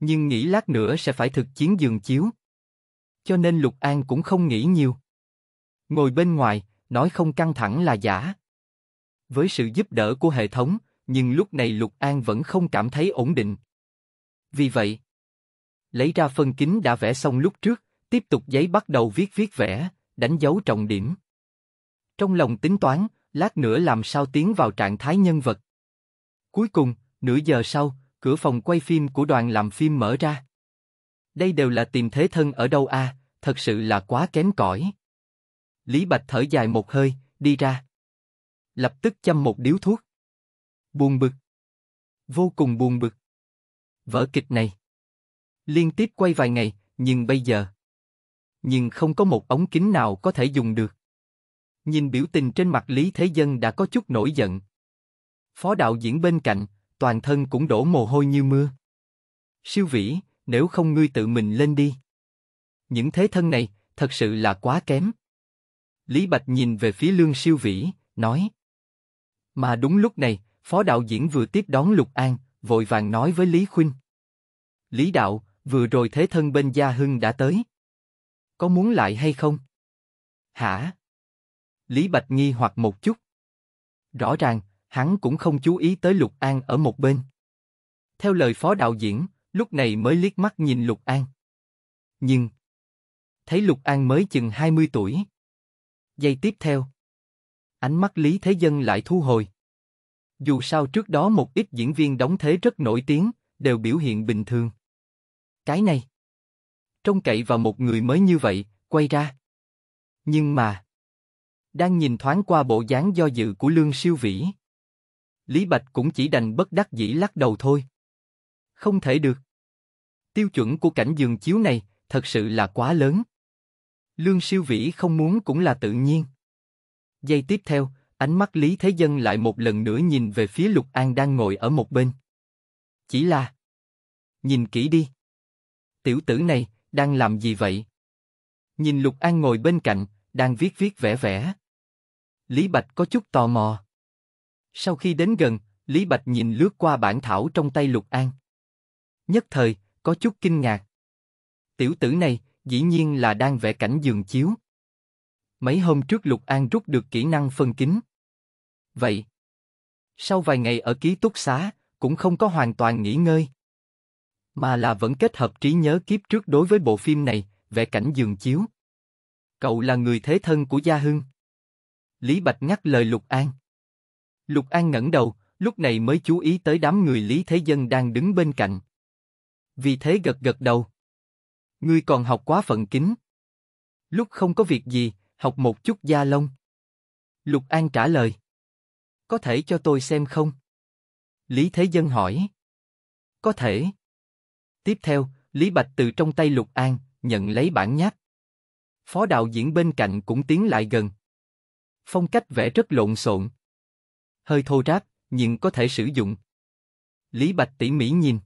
Nhưng nghĩ lát nữa sẽ phải thực chiến giường chiếu. Cho nên Lục An cũng không nghĩ nhiều. Ngồi bên ngoài, nói không căng thẳng là giả. Với sự giúp đỡ của hệ thống, nhưng lúc này Lục An vẫn không cảm thấy ổn định. Vì vậy, lấy ra phân kính đã vẽ xong lúc trước, tiếp tục giấy bắt đầu viết viết vẽ, đánh dấu trọng điểm. Trong lòng tính toán, lát nữa làm sao tiến vào trạng thái nhân vật. Cuối cùng, nửa giờ sau, cửa phòng quay phim của đoàn làm phim mở ra. Đây đều là tìm thế thân ở đâu a, à, thật sự là quá kém cỏi. Lý Bạch thở dài một hơi, đi ra. Lập tức châm một điếu thuốc. Buồn bực. Vô cùng buồn bực. Vở kịch này. Liên tiếp quay vài ngày, nhưng bây giờ. Nhưng không có một ống kính nào có thể dùng được. Nhìn biểu tình trên mặt Lý Thế Dân đã có chút nổi giận. Phó đạo diễn bên cạnh, toàn thân cũng đổ mồ hôi như mưa. Siêu vĩ, nếu không ngươi tự mình lên đi. Những thế thân này, thật sự là quá kém. Lý Bạch nhìn về phía lương siêu vĩ, nói. Mà đúng lúc này, phó đạo diễn vừa tiếp đón Lục An, vội vàng nói với Lý Khuynh. Lý đạo, vừa rồi thế thân bên Gia Hưng đã tới. Có muốn lại hay không? Hả? Lý Bạch nghi hoặc một chút. Rõ ràng, hắn cũng không chú ý tới Lục An ở một bên. Theo lời phó đạo diễn, lúc này mới liếc mắt nhìn Lục An. Nhưng, thấy Lục An mới chừng 20 tuổi. Giây tiếp theo, ánh mắt Lý Thế Dân lại thu hồi. Dù sao trước đó một ít diễn viên đóng thế rất nổi tiếng, đều biểu hiện bình thường. Cái này, trông cậy vào một người mới như vậy, quay ra. Nhưng mà, đang nhìn thoáng qua bộ dáng do dự của Lương Siêu Vĩ. Lý Bạch cũng chỉ đành bất đắc dĩ lắc đầu thôi. Không thể được. Tiêu chuẩn của cảnh giường chiếu này thật sự là quá lớn. Lương Siêu Vĩ không muốn cũng là tự nhiên. Giây tiếp theo, ánh mắt Lý Thế Dân lại một lần nữa nhìn về phía Lục An đang ngồi ở một bên. Chỉ là... Nhìn kỹ đi. Tiểu tử này, đang làm gì vậy? Nhìn Lục An ngồi bên cạnh, đang viết viết vẽ vẽ. Lý Bạch có chút tò mò. Sau khi đến gần, Lý Bạch nhìn lướt qua bản thảo trong tay Lục An. Nhất thời, có chút kinh ngạc. Tiểu tử này, dĩ nhiên là đang vẽ cảnh giường chiếu. Mấy hôm trước Lục An rút được kỹ năng phân kính. Vậy, sau vài ngày ở ký túc xá, cũng không có hoàn toàn nghỉ ngơi. Mà là vẫn kết hợp trí nhớ kiếp trước đối với bộ phim này, vẽ cảnh giường chiếu. Cậu là người thế thân của Gia Hưng. Lý Bạch ngắt lời Lục An. Lục An ngẩng đầu, lúc này mới chú ý tới đám người Lý Thế Dân đang đứng bên cạnh. Vì thế gật gật đầu. Ngươi còn học quá phận kính. Lúc không có việc gì, học một chút da lông. Lục An trả lời. Có thể cho tôi xem không? Lý Thế Dân hỏi. Có thể. Tiếp theo, Lý Bạch từ trong tay Lục An, nhận lấy bản nháp. Phó đạo diễn bên cạnh cũng tiến lại gần, phong cách vẽ rất lộn xộn. Hơi thô ráp, nhưng có thể sử dụng. Lý Bạch tỉ mỉ nhìn.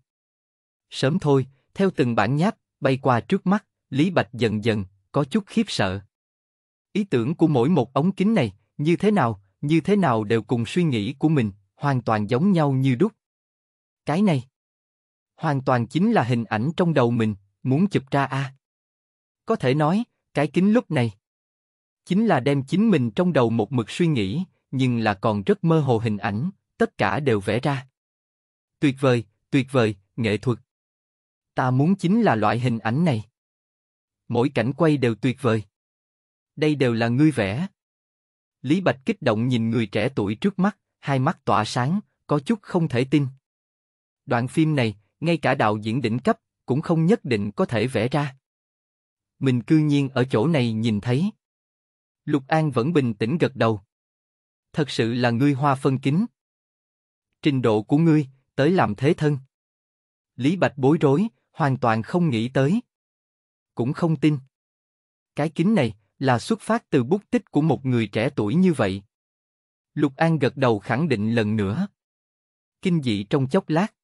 Sớm thôi, theo từng bản nháp, bay qua trước mắt, Lý Bạch dần dần, có chút khiếp sợ. Ý tưởng của mỗi một ống kính này, như thế nào, như thế nào đều cùng suy nghĩ của mình, hoàn toàn giống nhau như đúc. Cái này, hoàn toàn chính là hình ảnh trong đầu mình, muốn chụp ra a. À. Có thể nói, cái kính lúc này, chính là đem chính mình trong đầu một mực suy nghĩ, nhưng là còn rất mơ hồ hình ảnh, tất cả đều vẽ ra. Tuyệt vời, tuyệt vời, nghệ thuật. Ta muốn chính là loại hình ảnh này. Mỗi cảnh quay đều tuyệt vời. Đây đều là ngươi vẽ. Lý Bạch kích động nhìn người trẻ tuổi trước mắt, hai mắt tỏa sáng, có chút không thể tin. Đoạn phim này, ngay cả đạo diễn đỉnh cấp, cũng không nhất định có thể vẽ ra. Mình cư nhiên ở chỗ này nhìn thấy. Lục An vẫn bình tĩnh gật đầu. Thật sự là ngươi hoa phân kính. Trình độ của ngươi, tới làm thế thân. Lý Bạch bối rối, hoàn toàn không nghĩ tới. Cũng không tin. Cái kính này là xuất phát từ bút tích của một người trẻ tuổi như vậy. Lục An gật đầu khẳng định lần nữa. Kinh dị trong chốc lát.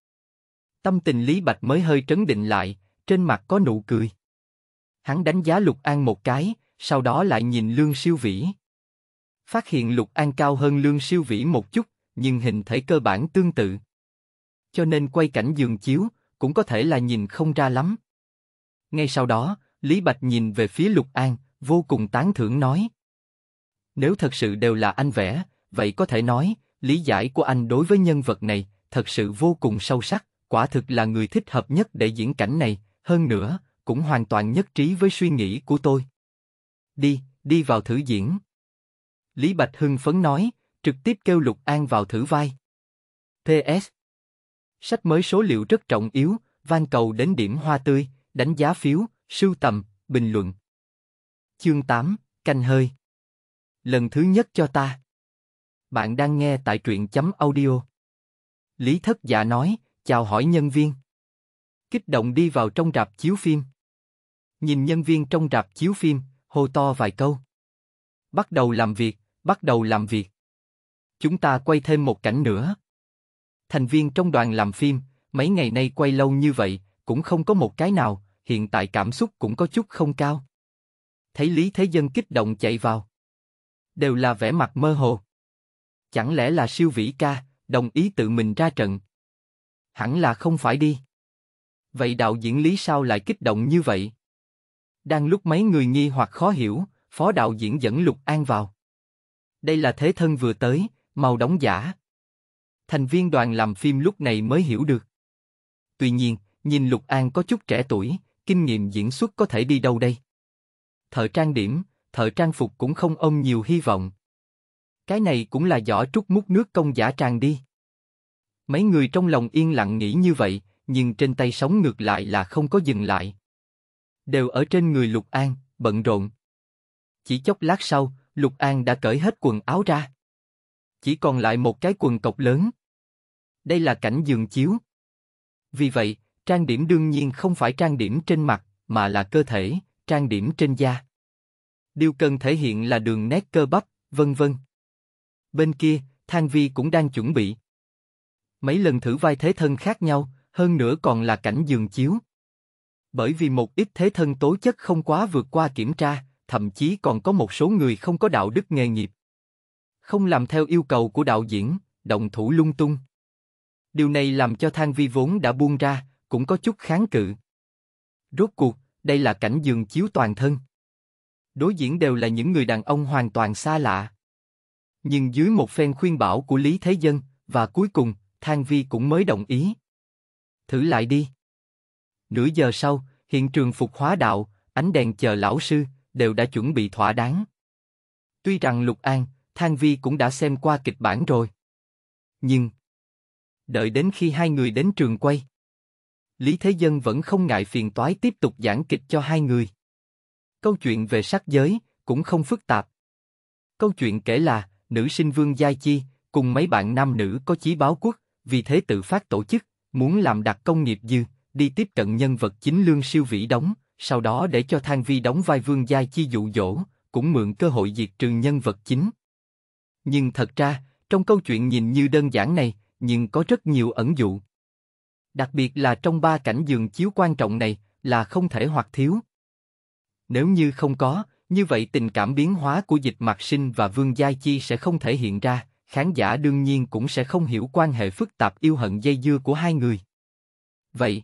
Tâm tình Lý Bạch mới hơi trấn định lại, trên mặt có nụ cười. Hắn đánh giá Lục An một cái, sau đó lại nhìn Lương Siêu Vĩ. Phát hiện Lục An cao hơn Lương Siêu Vĩ một chút, nhưng hình thể cơ bản tương tự. Cho nên quay cảnh giường chiếu, cũng có thể là nhìn không ra lắm. Ngay sau đó, Lý Bạch nhìn về phía Lục An, vô cùng tán thưởng nói. Nếu thật sự đều là anh vẽ, vậy có thể nói, lý giải của anh đối với nhân vật này thật sự vô cùng sâu sắc, quả thực là người thích hợp nhất để diễn cảnh này, hơn nữa, cũng hoàn toàn nhất trí với suy nghĩ của tôi đi, đi vào thử diễn. Lý Bạch hưng phấn nói, trực tiếp kêu Lục An vào thử vai. T S. Sách mới số liệu rất trọng yếu, van cầu đến điểm hoa tươi, đánh giá phiếu, sưu tầm, bình luận. Chương 8, canh hơi. Lần thứ nhất cho ta. Bạn đang nghe tại truyện chấm audio. Lý Thất Dạ nói, chào hỏi nhân viên. Kích động đi vào trong rạp chiếu phim. Nhìn nhân viên trong rạp chiếu phim, hô to vài câu. Bắt đầu làm việc, bắt đầu làm việc. Chúng ta quay thêm một cảnh nữa. Thành viên trong đoàn làm phim, mấy ngày nay quay lâu như vậy, cũng không có một cái nào, hiện tại cảm xúc cũng có chút không cao. Thấy Lý Thế Dân kích động chạy vào. Đều là vẻ mặt mơ hồ. Chẳng lẽ là siêu vĩ ca, đồng ý tự mình ra trận? Hẳn là không phải đi. Vậy đạo diễn Lý sao lại kích động như vậy? Đang lúc mấy người nghi hoặc khó hiểu, phó đạo diễn dẫn Lục An vào. Đây là thế thân vừa tới, màu đóng giả. Thành viên đoàn làm phim lúc này mới hiểu được. Tuy nhiên, nhìn Lục An có chút trẻ tuổi, kinh nghiệm diễn xuất có thể đi đâu đây? Thợ trang điểm, thợ trang phục cũng không ôm nhiều hy vọng. Cái này cũng là giỏ trút mút nước công giả tràn đi. Mấy người trong lòng yên lặng nghĩ như vậy, nhưng trên tay sống ngược lại là không có dừng lại đều ở trên người Lục An, bận rộn. Chỉ chốc lát sau, Lục An đã cởi hết quần áo ra. Chỉ còn lại một cái quần cộc lớn. Đây là cảnh giường chiếu. Vì vậy, trang điểm đương nhiên không phải trang điểm trên mặt, mà là cơ thể, trang điểm trên da. Điều cần thể hiện là đường nét cơ bắp, vân vân. Bên kia, Thang Vi cũng đang chuẩn bị. Mấy lần thử vai thế thân khác nhau, hơn nữa còn là cảnh giường chiếu bởi vì một ít thế thân tố chất không quá vượt qua kiểm tra, thậm chí còn có một số người không có đạo đức nghề nghiệp. Không làm theo yêu cầu của đạo diễn, động thủ lung tung. Điều này làm cho Thang Vi vốn đã buông ra, cũng có chút kháng cự. Rốt cuộc, đây là cảnh giường chiếu toàn thân. Đối diễn đều là những người đàn ông hoàn toàn xa lạ. Nhưng dưới một phen khuyên bảo của Lý Thế Dân, và cuối cùng, Thang Vi cũng mới đồng ý. Thử lại đi. Nửa giờ sau, hiện trường phục hóa đạo, ánh đèn chờ lão sư, đều đã chuẩn bị thỏa đáng. Tuy rằng Lục An, Thang Vi cũng đã xem qua kịch bản rồi. Nhưng, đợi đến khi hai người đến trường quay, Lý Thế Dân vẫn không ngại phiền toái tiếp tục giảng kịch cho hai người. Câu chuyện về sắc giới cũng không phức tạp. Câu chuyện kể là, nữ sinh Vương Giai Chi, cùng mấy bạn nam nữ có chí báo quốc, vì thế tự phát tổ chức, muốn làm đặc công nghiệp dư, đi tiếp cận nhân vật chính Lương Siêu Vĩ đóng, sau đó để cho Thang Vi đóng vai Vương Gia Chi dụ dỗ, cũng mượn cơ hội diệt trừ nhân vật chính. Nhưng thật ra, trong câu chuyện nhìn như đơn giản này, nhưng có rất nhiều ẩn dụ. Đặc biệt là trong ba cảnh giường chiếu quan trọng này là không thể hoặc thiếu. Nếu như không có, như vậy tình cảm biến hóa của dịch mạc sinh và Vương Gia Chi sẽ không thể hiện ra, khán giả đương nhiên cũng sẽ không hiểu quan hệ phức tạp yêu hận dây dưa của hai người. Vậy,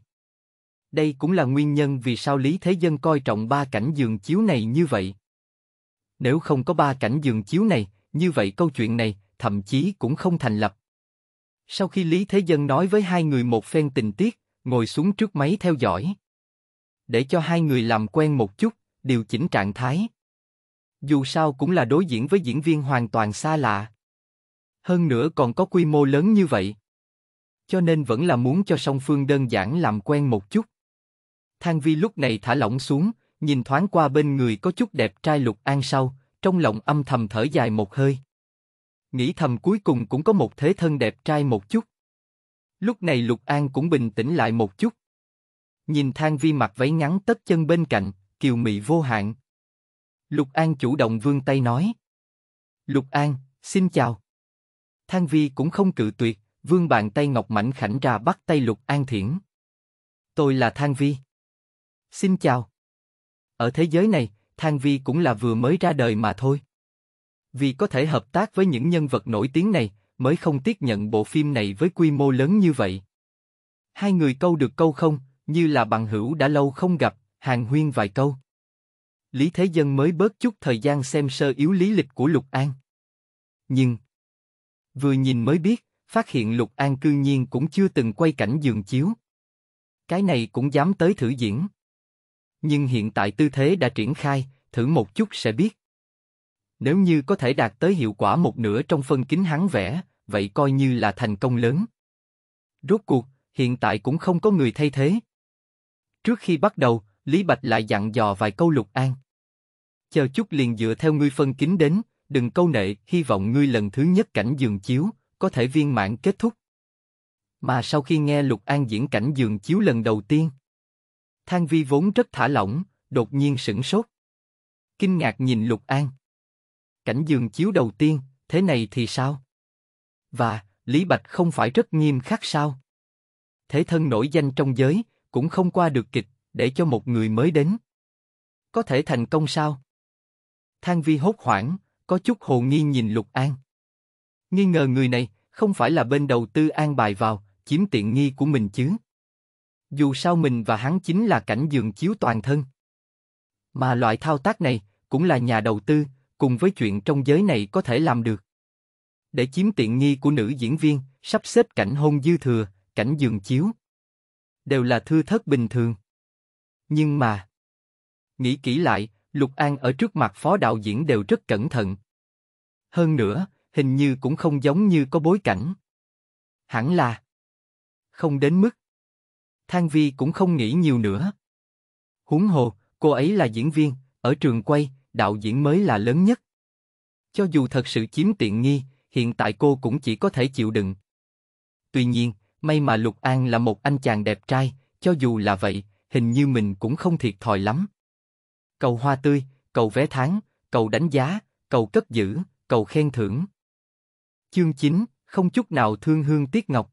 đây cũng là nguyên nhân vì sao Lý Thế Dân coi trọng ba cảnh giường chiếu này như vậy. Nếu không có ba cảnh giường chiếu này, như vậy câu chuyện này thậm chí cũng không thành lập. Sau khi Lý Thế Dân nói với hai người một phen tình tiết, ngồi xuống trước máy theo dõi. Để cho hai người làm quen một chút, điều chỉnh trạng thái. Dù sao cũng là đối diện với diễn viên hoàn toàn xa lạ. Hơn nữa còn có quy mô lớn như vậy. Cho nên vẫn là muốn cho song phương đơn giản làm quen một chút. Thang Vi lúc này thả lỏng xuống, nhìn thoáng qua bên người có chút đẹp trai Lục An sau, trong lòng âm thầm thở dài một hơi. Nghĩ thầm cuối cùng cũng có một thế thân đẹp trai một chút. Lúc này Lục An cũng bình tĩnh lại một chút. Nhìn Thang Vi mặc váy ngắn tất chân bên cạnh, kiều mị vô hạn. Lục An chủ động vươn tay nói. Lục An, xin chào. Thang Vi cũng không cự tuyệt, vương bàn tay ngọc mảnh khảnh ra bắt tay Lục An Thiển. Tôi là Thang Vi. Xin chào. Ở thế giới này, Thang Vi cũng là vừa mới ra đời mà thôi. Vì có thể hợp tác với những nhân vật nổi tiếng này, mới không tiếc nhận bộ phim này với quy mô lớn như vậy. Hai người câu được câu không, như là bằng hữu đã lâu không gặp, hàng huyên vài câu. Lý Thế Dân mới bớt chút thời gian xem sơ yếu lý lịch của Lục An. Nhưng, vừa nhìn mới biết, phát hiện Lục An cư nhiên cũng chưa từng quay cảnh giường chiếu. Cái này cũng dám tới thử diễn. Nhưng hiện tại tư thế đã triển khai, thử một chút sẽ biết. Nếu như có thể đạt tới hiệu quả một nửa trong phân kính hắn vẽ, vậy coi như là thành công lớn. Rốt cuộc, hiện tại cũng không có người thay thế. Trước khi bắt đầu, Lý Bạch lại dặn dò vài câu Lục An. Chờ chút liền dựa theo ngươi phân kính đến, đừng câu nệ, hy vọng ngươi lần thứ nhất cảnh giường chiếu, có thể viên mãn kết thúc. Mà sau khi nghe Lục An diễn cảnh giường chiếu lần đầu tiên, Thang Vi vốn rất thả lỏng, đột nhiên sững sốt. Kinh ngạc nhìn Lục An. Cảnh giường chiếu đầu tiên, thế này thì sao? Và, Lý Bạch không phải rất nghiêm khắc sao? Thế thân nổi danh trong giới, cũng không qua được kịch, để cho một người mới đến. Có thể thành công sao? Thang Vi hốt hoảng, có chút hồ nghi nhìn Lục An. Nghi ngờ người này, không phải là bên đầu tư an bài vào, chiếm tiện nghi của mình chứ? Dù sao mình và hắn chính là cảnh giường chiếu toàn thân. Mà loại thao tác này cũng là nhà đầu tư, cùng với chuyện trong giới này có thể làm được. Để chiếm tiện nghi của nữ diễn viên, sắp xếp cảnh hôn dư thừa, cảnh giường chiếu. Đều là thư thất bình thường. Nhưng mà... Nghĩ kỹ lại, Lục An ở trước mặt phó đạo diễn đều rất cẩn thận. Hơn nữa, hình như cũng không giống như có bối cảnh. Hẳn là không đến mức Thang Vi cũng không nghĩ nhiều nữa. Huống hồ, cô ấy là diễn viên, ở trường quay, đạo diễn mới là lớn nhất. Cho dù thật sự chiếm tiện nghi, hiện tại cô cũng chỉ có thể chịu đựng. Tuy nhiên, may mà Lục An là một anh chàng đẹp trai, cho dù là vậy, hình như mình cũng không thiệt thòi lắm. Cầu hoa tươi, cầu vé tháng, cầu đánh giá, cầu cất giữ, cầu khen thưởng. Chương 9, không chút nào thương hương tiếc ngọc.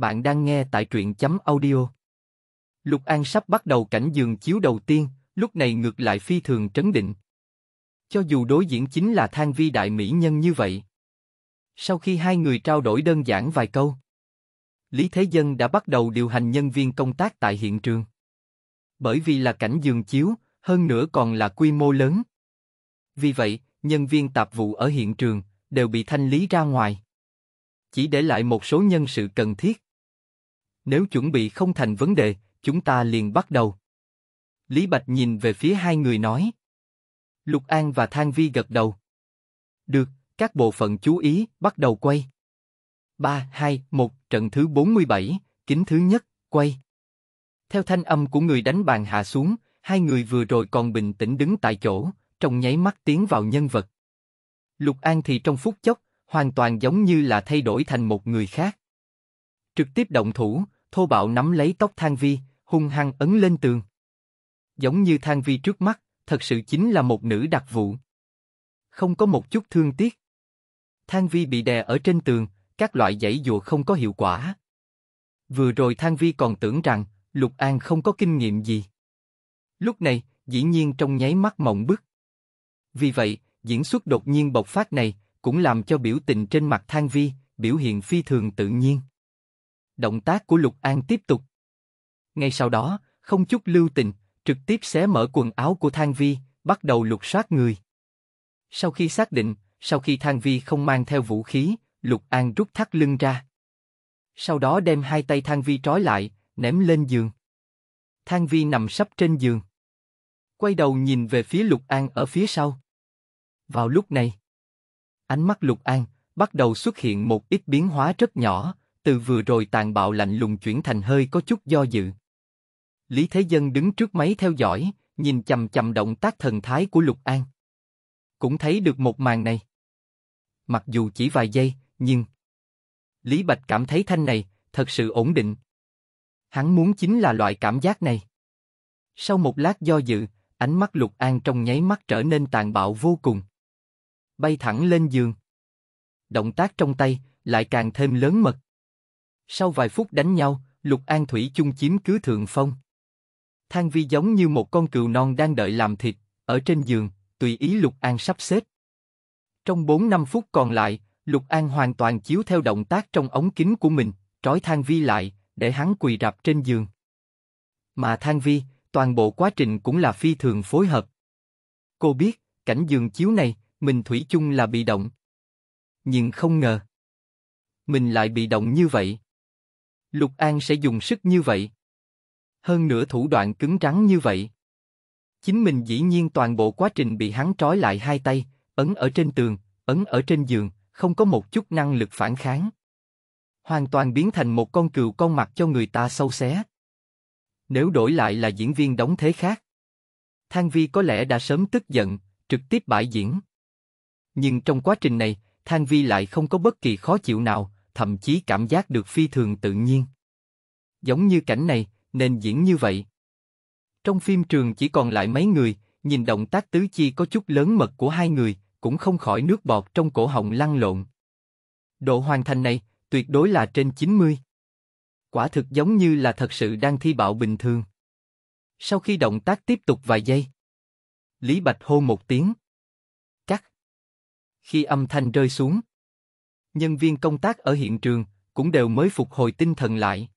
Bạn đang nghe tại truyện chấm audio. Lục An sắp bắt đầu cảnh giường chiếu đầu tiên, lúc này ngược lại phi thường trấn định. Cho dù đối diện chính là than vi đại mỹ nhân như vậy. Sau khi hai người trao đổi đơn giản vài câu, Lý Thế Dân đã bắt đầu điều hành nhân viên công tác tại hiện trường. Bởi vì là cảnh giường chiếu, hơn nữa còn là quy mô lớn. Vì vậy, nhân viên tạp vụ ở hiện trường đều bị thanh lý ra ngoài, chỉ để lại một số nhân sự cần thiết. Nếu chuẩn bị không thành vấn đề, chúng ta liền bắt đầu. Lý Bạch nhìn về phía hai người nói. Lục An và Thang Vi gật đầu. Được, các bộ phận chú ý, bắt đầu quay. 3, 2, 1, trận thứ 47, kính thứ nhất, quay. Theo thanh âm của người đánh bàn hạ xuống, hai người vừa rồi còn bình tĩnh đứng tại chỗ, trong nháy mắt tiến vào nhân vật. Lục An thì trong phút chốc, hoàn toàn giống như là thay đổi thành một người khác. Trực tiếp động thủ, thô bạo nắm lấy tóc Thang Vi, hung hăng ấn lên tường. Giống như Thang Vi trước mắt, thật sự chính là một nữ đặc vụ. Không có một chút thương tiếc. Thang Vi bị đè ở trên tường, các loại giãy dùa không có hiệu quả. Vừa rồi Thang Vi còn tưởng rằng Lục An không có kinh nghiệm gì. Lúc này, dĩ nhiên trong nháy mắt mộng bức. Vì vậy, diễn xuất đột nhiên bộc phát này cũng làm cho biểu tình trên mặt Thang Vi biểu hiện phi thường tự nhiên. Động tác của Lục An tiếp tục. Ngay sau đó, không chút lưu tình, trực tiếp xé mở quần áo của Thang Vi, bắt đầu lục soát người. Sau khi xác định, sau khi Thang Vi không mang theo vũ khí, Lục An rút thắt lưng ra. Sau đó đem hai tay Thang Vi trói lại, ném lên giường. Thang Vi nằm sấp trên giường. Quay đầu nhìn về phía Lục An ở phía sau. Vào lúc này, ánh mắt Lục An bắt đầu xuất hiện một ít biến hóa rất nhỏ, từ vừa rồi tàn bạo lạnh lùng chuyển thành hơi có chút do dự. Lý Thế Dân đứng trước máy theo dõi, nhìn chầm chầm động tác thần thái của Lục An. Cũng thấy được một màn này. Mặc dù chỉ vài giây, nhưng... Lý Bạch cảm thấy thanh này, thật sự ổn định. Hắn muốn chính là loại cảm giác này. Sau một lát do dự, ánh mắt Lục An trong nháy mắt trở nên tàn bạo vô cùng. Bay thẳng lên giường. Động tác trong tay lại càng thêm lớn mật. Sau vài phút đánh nhau, Lục An Thủy chung chiếm cứ thượng phong. Thang Vi giống như một con cừu non đang đợi làm thịt, ở trên giường, tùy ý Lục An sắp xếp. Trong 4-5 phút còn lại, Lục An hoàn toàn chiếu theo động tác trong ống kính của mình, trói Thang Vi lại, để hắn quỳ rạp trên giường. Mà Thang Vi, toàn bộ quá trình cũng là phi thường phối hợp. Cô biết, cảnh giường chiếu này, mình thủy chung là bị động. Nhưng không ngờ. Mình lại bị động như vậy. Lục An sẽ dùng sức như vậy. Hơn nữa thủ đoạn cứng rắn như vậy. Chính mình dĩ nhiên toàn bộ quá trình bị hắn trói lại hai tay, ấn ở trên tường, ấn ở trên giường, không có một chút năng lực phản kháng. Hoàn toàn biến thành một con cừu con mặt cho người ta sâu xé. Nếu đổi lại là diễn viên đóng thế khác, Thang Vi có lẽ đã sớm tức giận, trực tiếp bãi diễn. Nhưng trong quá trình này, Thang Vi lại không có bất kỳ khó chịu nào, thậm chí cảm giác được phi thường tự nhiên. Giống như cảnh này, nên diễn như vậy. Trong phim trường chỉ còn lại mấy người, nhìn động tác tứ chi có chút lớn mật của hai người, cũng không khỏi nước bọt trong cổ họng lăn lộn. Độ hoàn thành này, tuyệt đối là trên 90. Quả thực giống như là thật sự đang thi bạo bình thường. Sau khi động tác tiếp tục vài giây, Lý Bạch hô một tiếng. Cắt. Khi âm thanh rơi xuống, nhân viên công tác ở hiện trường, cũng đều mới phục hồi tinh thần lại.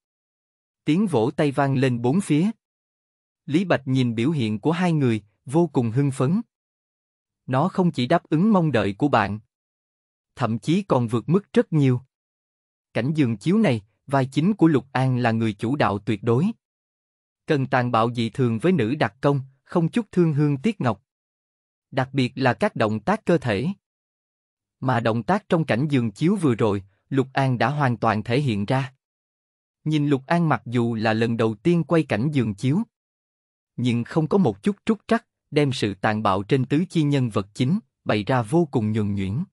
Tiếng vỗ tay vang lên bốn phía. Lý Bạch nhìn biểu hiện của hai người, vô cùng hưng phấn. Nó không chỉ đáp ứng mong đợi của bạn, thậm chí còn vượt mức rất nhiều. Cảnh giường chiếu này, vai chính của Lục An là người chủ đạo tuyệt đối. Cần tàn bạo dị thường với nữ đặc công, không chút thương hương tiếc ngọc. Đặc biệt là các động tác cơ thể. Mà động tác trong cảnh giường chiếu vừa rồi, Lục An đã hoàn toàn thể hiện ra. Nhìn Lục An mặc dù là lần đầu tiên quay cảnh giường chiếu, nhưng không có một chút trúc trắc, đem sự tàn bạo trên tứ chi nhân vật chính bày ra vô cùng nhường nhuyễn.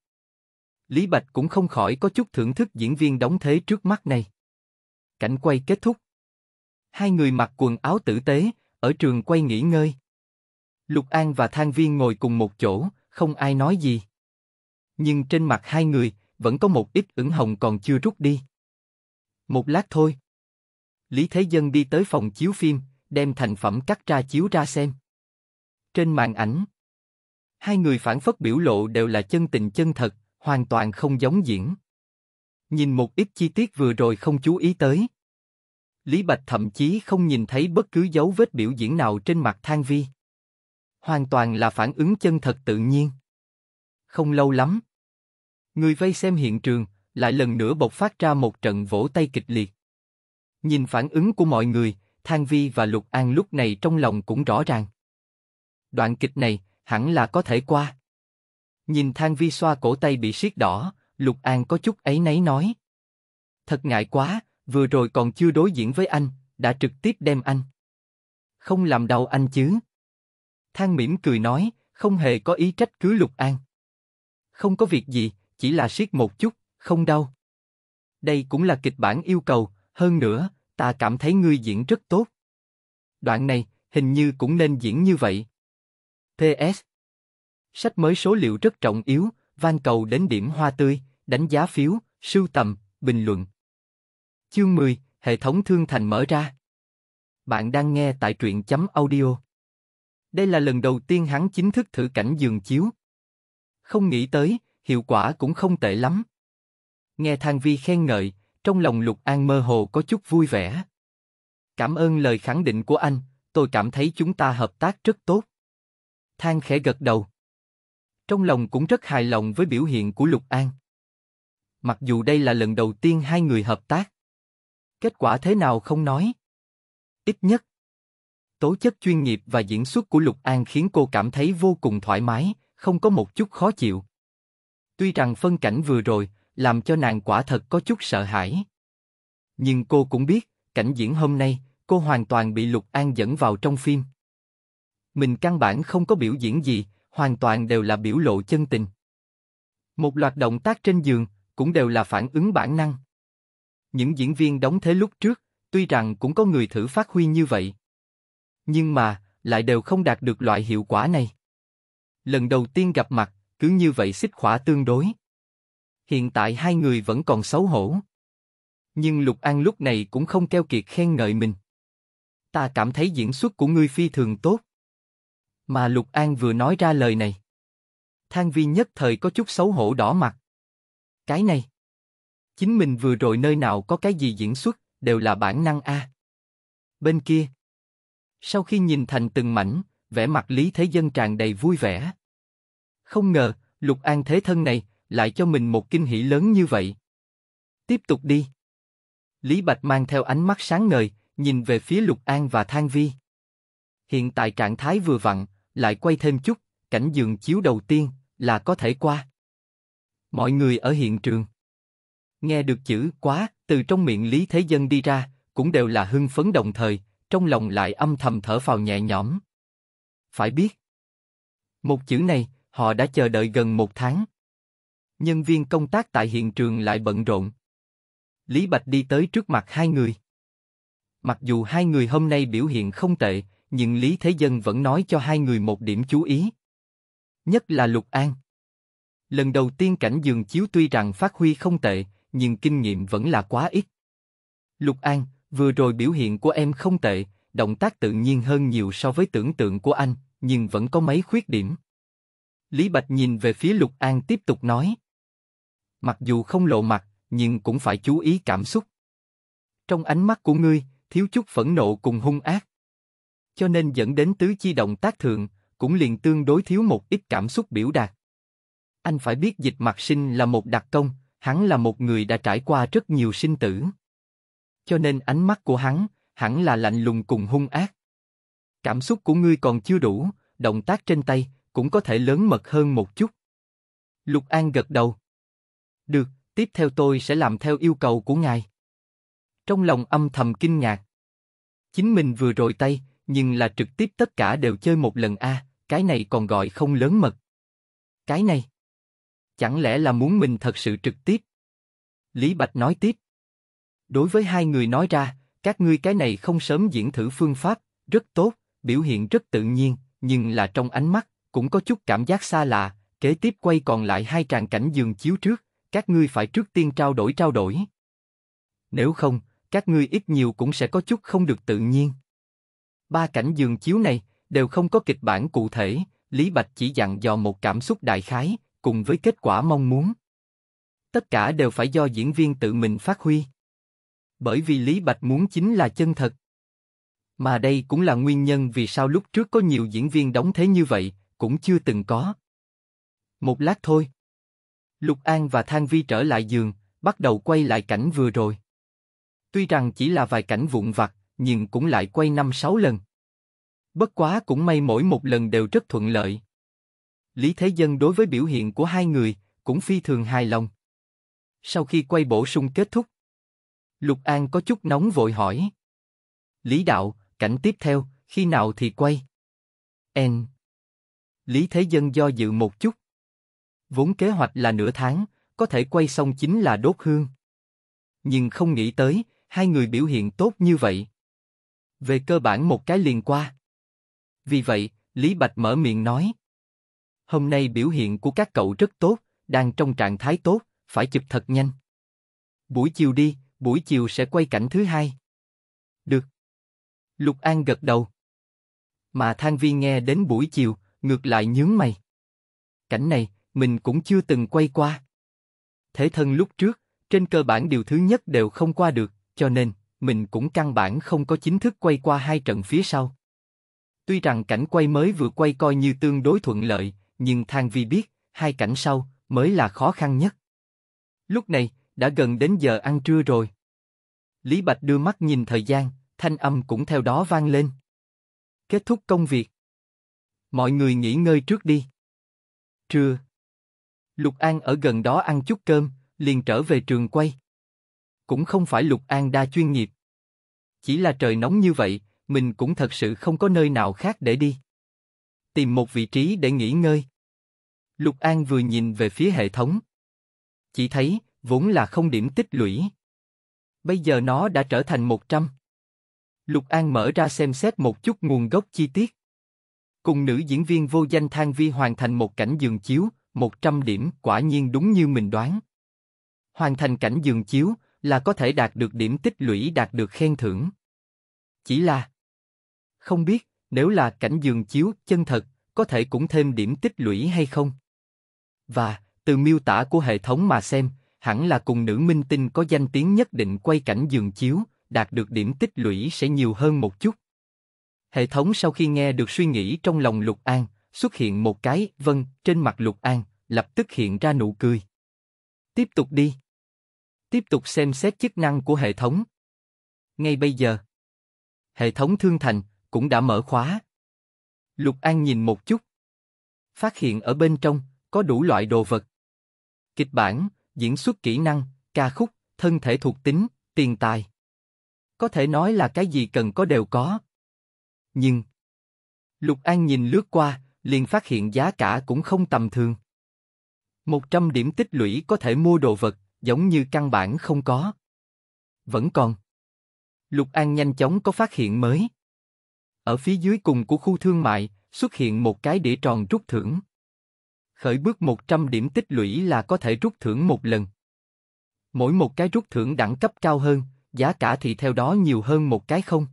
Lý Bạch cũng không khỏi có chút thưởng thức diễn viên đóng thế trước mắt này. Cảnh quay kết thúc. Hai người mặc quần áo tử tế, ở trường quay nghỉ ngơi. Lục An và Thang Viên ngồi cùng một chỗ, không ai nói gì nhưng trên mặt hai người vẫn có một ít ửng hồng còn chưa rút đi. Một lát thôi. Lý Thế Dân đi tới phòng chiếu phim, đem thành phẩm cắt ra chiếu ra xem. Trên màn ảnh, hai người phản phất biểu lộ đều là chân tình chân thật, hoàn toàn không giống diễn. Nhìn một ít chi tiết vừa rồi không chú ý tới. Lý Bạch thậm chí không nhìn thấy bất cứ dấu vết biểu diễn nào trên mặt Thang Vi. Hoàn toàn là phản ứng chân thật tự nhiên. Không lâu lắm, Người vây xem hiện trường, lại lần nữa bộc phát ra một trận vỗ tay kịch liệt. Nhìn phản ứng của mọi người, Thang Vi và Lục An lúc này trong lòng cũng rõ ràng. Đoạn kịch này, hẳn là có thể qua. Nhìn Thang Vi xoa cổ tay bị siết đỏ, Lục An có chút ấy nấy nói. Thật ngại quá, vừa rồi còn chưa đối diện với anh, đã trực tiếp đem anh. Không làm đau anh chứ. Thang mỉm cười nói, không hề có ý trách cứ Lục An. Không có việc gì, chỉ là siết một chút, không đau. Đây cũng là kịch bản yêu cầu, hơn nữa, ta cảm thấy ngươi diễn rất tốt. Đoạn này, hình như cũng nên diễn như vậy. PS Sách mới số liệu rất trọng yếu, van cầu đến điểm hoa tươi, đánh giá phiếu, sưu tầm, bình luận. Chương 10, hệ thống thương thành mở ra. Bạn đang nghe tại truyện chấm audio. Đây là lần đầu tiên hắn chính thức thử cảnh giường chiếu. Không nghĩ tới, hiệu quả cũng không tệ lắm. Nghe Thang Vi khen ngợi, trong lòng Lục An mơ hồ có chút vui vẻ. Cảm ơn lời khẳng định của anh, tôi cảm thấy chúng ta hợp tác rất tốt. Thang khẽ gật đầu. Trong lòng cũng rất hài lòng với biểu hiện của Lục An. Mặc dù đây là lần đầu tiên hai người hợp tác. Kết quả thế nào không nói. Ít nhất, tố chất chuyên nghiệp và diễn xuất của Lục An khiến cô cảm thấy vô cùng thoải mái, không có một chút khó chịu. Tuy rằng phân cảnh vừa rồi làm cho nàng quả thật có chút sợ hãi, nhưng cô cũng biết cảnh diễn hôm nay cô hoàn toàn bị Lục An dẫn vào trong phim. Mình căn bản không có biểu diễn gì, hoàn toàn đều là biểu lộ chân tình. Một loạt động tác trên giường cũng đều là phản ứng bản năng. Những diễn viên đóng thế lúc trước, tuy rằng cũng có người thử phát huy như vậy, nhưng mà lại đều không đạt được loại hiệu quả này. Lần đầu tiên gặp mặt, cứ như vậy xích khỏa tương đối. Hiện tại hai người vẫn còn xấu hổ. Nhưng Lục An lúc này cũng không keo kiệt khen ngợi mình. Ta cảm thấy diễn xuất của ngươi phi thường tốt. Mà Lục An vừa nói ra lời này. Thang Vi nhất thời có chút xấu hổ đỏ mặt. Cái này. Chính mình vừa rồi nơi nào có cái gì diễn xuất, đều là bản năng a. Bên kia. Sau khi nhìn thành từng mảnh, vẻ mặt Lý Thế Dân tràn đầy vui vẻ. Không ngờ, Lục An thế thân này, lại cho mình một kinh hỷ lớn như vậy. Tiếp tục đi. Lý Bạch mang theo ánh mắt sáng ngời, nhìn về phía Lục An và Thang Vi. Hiện tại trạng thái vừa vặn, lại quay thêm chút, cảnh giường chiếu đầu tiên là có thể qua. Mọi người ở hiện trường. Nghe được chữ quá từ trong miệng Lý Thế Dân đi ra, cũng đều là hưng phấn đồng thời, trong lòng lại âm thầm thở phào nhẹ nhõm. Phải biết, một chữ này Họ đã chờ đợi gần một tháng. Nhân viên công tác tại hiện trường lại bận rộn. Lý Bạch đi tới trước mặt hai người. Mặc dù hai người hôm nay biểu hiện không tệ, nhưng Lý Thế Dân vẫn nói cho hai người một điểm chú ý. Nhất là Lục An. Lần đầu tiên cảnh giường chiếu tuy rằng phát huy không tệ, nhưng kinh nghiệm vẫn là quá ít. Lục An, vừa rồi biểu hiện của em không tệ, động tác tự nhiên hơn nhiều so với tưởng tượng của anh, nhưng vẫn có mấy khuyết điểm. Lý Bạch nhìn về phía Lục An tiếp tục nói. Mặc dù không lộ mặt, nhưng cũng phải chú ý cảm xúc. Trong ánh mắt của ngươi, thiếu chút phẫn nộ cùng hung ác. Cho nên dẫn đến tứ chi động tác thượng, cũng liền tương đối thiếu một ít cảm xúc biểu đạt. Anh phải biết dịch mặt sinh là một đặc công, hắn là một người đã trải qua rất nhiều sinh tử. Cho nên ánh mắt của hắn, hẳn là lạnh lùng cùng hung ác. Cảm xúc của ngươi còn chưa đủ, động tác trên tay, cũng có thể lớn mật hơn một chút. Lục An gật đầu. Được, tiếp theo tôi sẽ làm theo yêu cầu của ngài. Trong lòng âm thầm kinh ngạc. Chính mình vừa rồi tay, nhưng là trực tiếp tất cả đều chơi một lần a, cái này còn gọi không lớn mật. Cái này. Chẳng lẽ là muốn mình thật sự trực tiếp? Lý Bạch nói tiếp. Đối với hai người nói ra, các ngươi cái này không sớm diễn thử phương pháp, rất tốt, biểu hiện rất tự nhiên, nhưng là trong ánh mắt, cũng có chút cảm giác xa lạ, kế tiếp quay còn lại hai tràng cảnh giường chiếu trước, các ngươi phải trước tiên trao đổi trao đổi. Nếu không, các ngươi ít nhiều cũng sẽ có chút không được tự nhiên. Ba cảnh giường chiếu này đều không có kịch bản cụ thể, Lý Bạch chỉ dặn dò một cảm xúc đại khái, cùng với kết quả mong muốn. Tất cả đều phải do diễn viên tự mình phát huy. Bởi vì Lý Bạch muốn chính là chân thật. Mà đây cũng là nguyên nhân vì sao lúc trước có nhiều diễn viên đóng thế như vậy, cũng chưa từng có. Một lát thôi. Lục An và Thang Vi trở lại giường, bắt đầu quay lại cảnh vừa rồi. Tuy rằng chỉ là vài cảnh vụn vặt, nhưng cũng lại quay năm sáu lần. Bất quá cũng may mỗi một lần đều rất thuận lợi. Lý Thế Dân đối với biểu hiện của hai người cũng phi thường hài lòng. Sau khi quay bổ sung kết thúc, Lục An có chút nóng vội hỏi. Lý Đạo, cảnh tiếp theo, khi nào thì quay? En. Lý Thế Dân do dự một chút. Vốn kế hoạch là nửa tháng, có thể quay xong chính là đốt hương. Nhưng không nghĩ tới, hai người biểu hiện tốt như vậy. Về cơ bản một cái liền qua. Vì vậy, Lý Bạch mở miệng nói. Hôm nay biểu hiện của các cậu rất tốt, đang trong trạng thái tốt, phải chụp thật nhanh. Buổi chiều đi, buổi chiều sẽ quay cảnh thứ hai. Được. Lục An gật đầu. Mà Thang Vi nghe đến buổi chiều, ngược lại nhướng mày. Cảnh này, mình cũng chưa từng quay qua. Thế thân lúc trước, trên cơ bản điều thứ nhất đều không qua được, cho nên, mình cũng căn bản không có chính thức quay qua hai trận phía sau. Tuy rằng cảnh quay mới vừa quay coi như tương đối thuận lợi, nhưng Thang Vi biết, hai cảnh sau mới là khó khăn nhất. Lúc này, đã gần đến giờ ăn trưa rồi. Lý Bạch đưa mắt nhìn thời gian, thanh âm cũng theo đó vang lên. Kết thúc công việc. Mọi người nghỉ ngơi trước đi. Trưa. Lục An ở gần đó ăn chút cơm, liền trở về trường quay. Cũng không phải Lục An đa chuyên nghiệp. Chỉ là trời nóng như vậy, mình cũng thật sự không có nơi nào khác để đi. Tìm một vị trí để nghỉ ngơi. Lục An vừa nhìn về phía hệ thống. Chỉ thấy, vốn là không điểm tích lũy. Bây giờ nó đã trở thành 100. Lục An mở ra xem xét một chút nguồn gốc chi tiết cùng nữ diễn viên vô danh Thang Vi hoàn thành một cảnh giường chiếu, 100 điểm quả nhiên đúng như mình đoán. Hoàn thành cảnh giường chiếu là có thể đạt được điểm tích lũy đạt được khen thưởng. Chỉ là không biết nếu là cảnh giường chiếu chân thật có thể cũng thêm điểm tích lũy hay không. Và từ miêu tả của hệ thống mà xem, hẳn là cùng nữ minh tinh có danh tiếng nhất định quay cảnh giường chiếu, đạt được điểm tích lũy sẽ nhiều hơn một chút. Hệ thống sau khi nghe được suy nghĩ trong lòng Lục An, xuất hiện một cái vâng trên mặt Lục An, lập tức hiện ra nụ cười. Tiếp tục đi. Tiếp tục xem xét chức năng của hệ thống. Ngay bây giờ, hệ thống thương thành cũng đã mở khóa. Lục An nhìn một chút, phát hiện ở bên trong có đủ loại đồ vật. Kịch bản, diễn xuất kỹ năng, ca khúc, thân thể thuộc tính, tiền tài. Có thể nói là cái gì cần có đều có nhưng Lục An nhìn lướt qua, liền phát hiện giá cả cũng không tầm thường. 100 điểm tích lũy có thể mua đồ vật, giống như căn bản không có. Vẫn còn. Lục An nhanh chóng có phát hiện mới. Ở phía dưới cùng của khu thương mại, xuất hiện một cái đĩa tròn rút thưởng. Khởi bước 100 điểm tích lũy là có thể rút thưởng một lần. Mỗi một cái rút thưởng đẳng cấp cao hơn, giá cả thì theo đó nhiều hơn một cái không.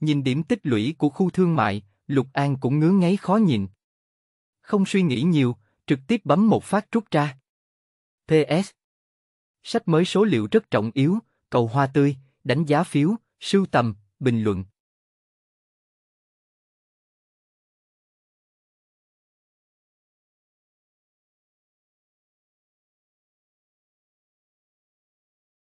Nhìn điểm tích lũy của khu thương mại, Lục An cũng ngứa ngáy khó nhìn. Không suy nghĩ nhiều, trực tiếp bấm một phát rút ra. PS Sách mới số liệu rất trọng yếu, cầu hoa tươi, đánh giá phiếu, sưu tầm, bình luận.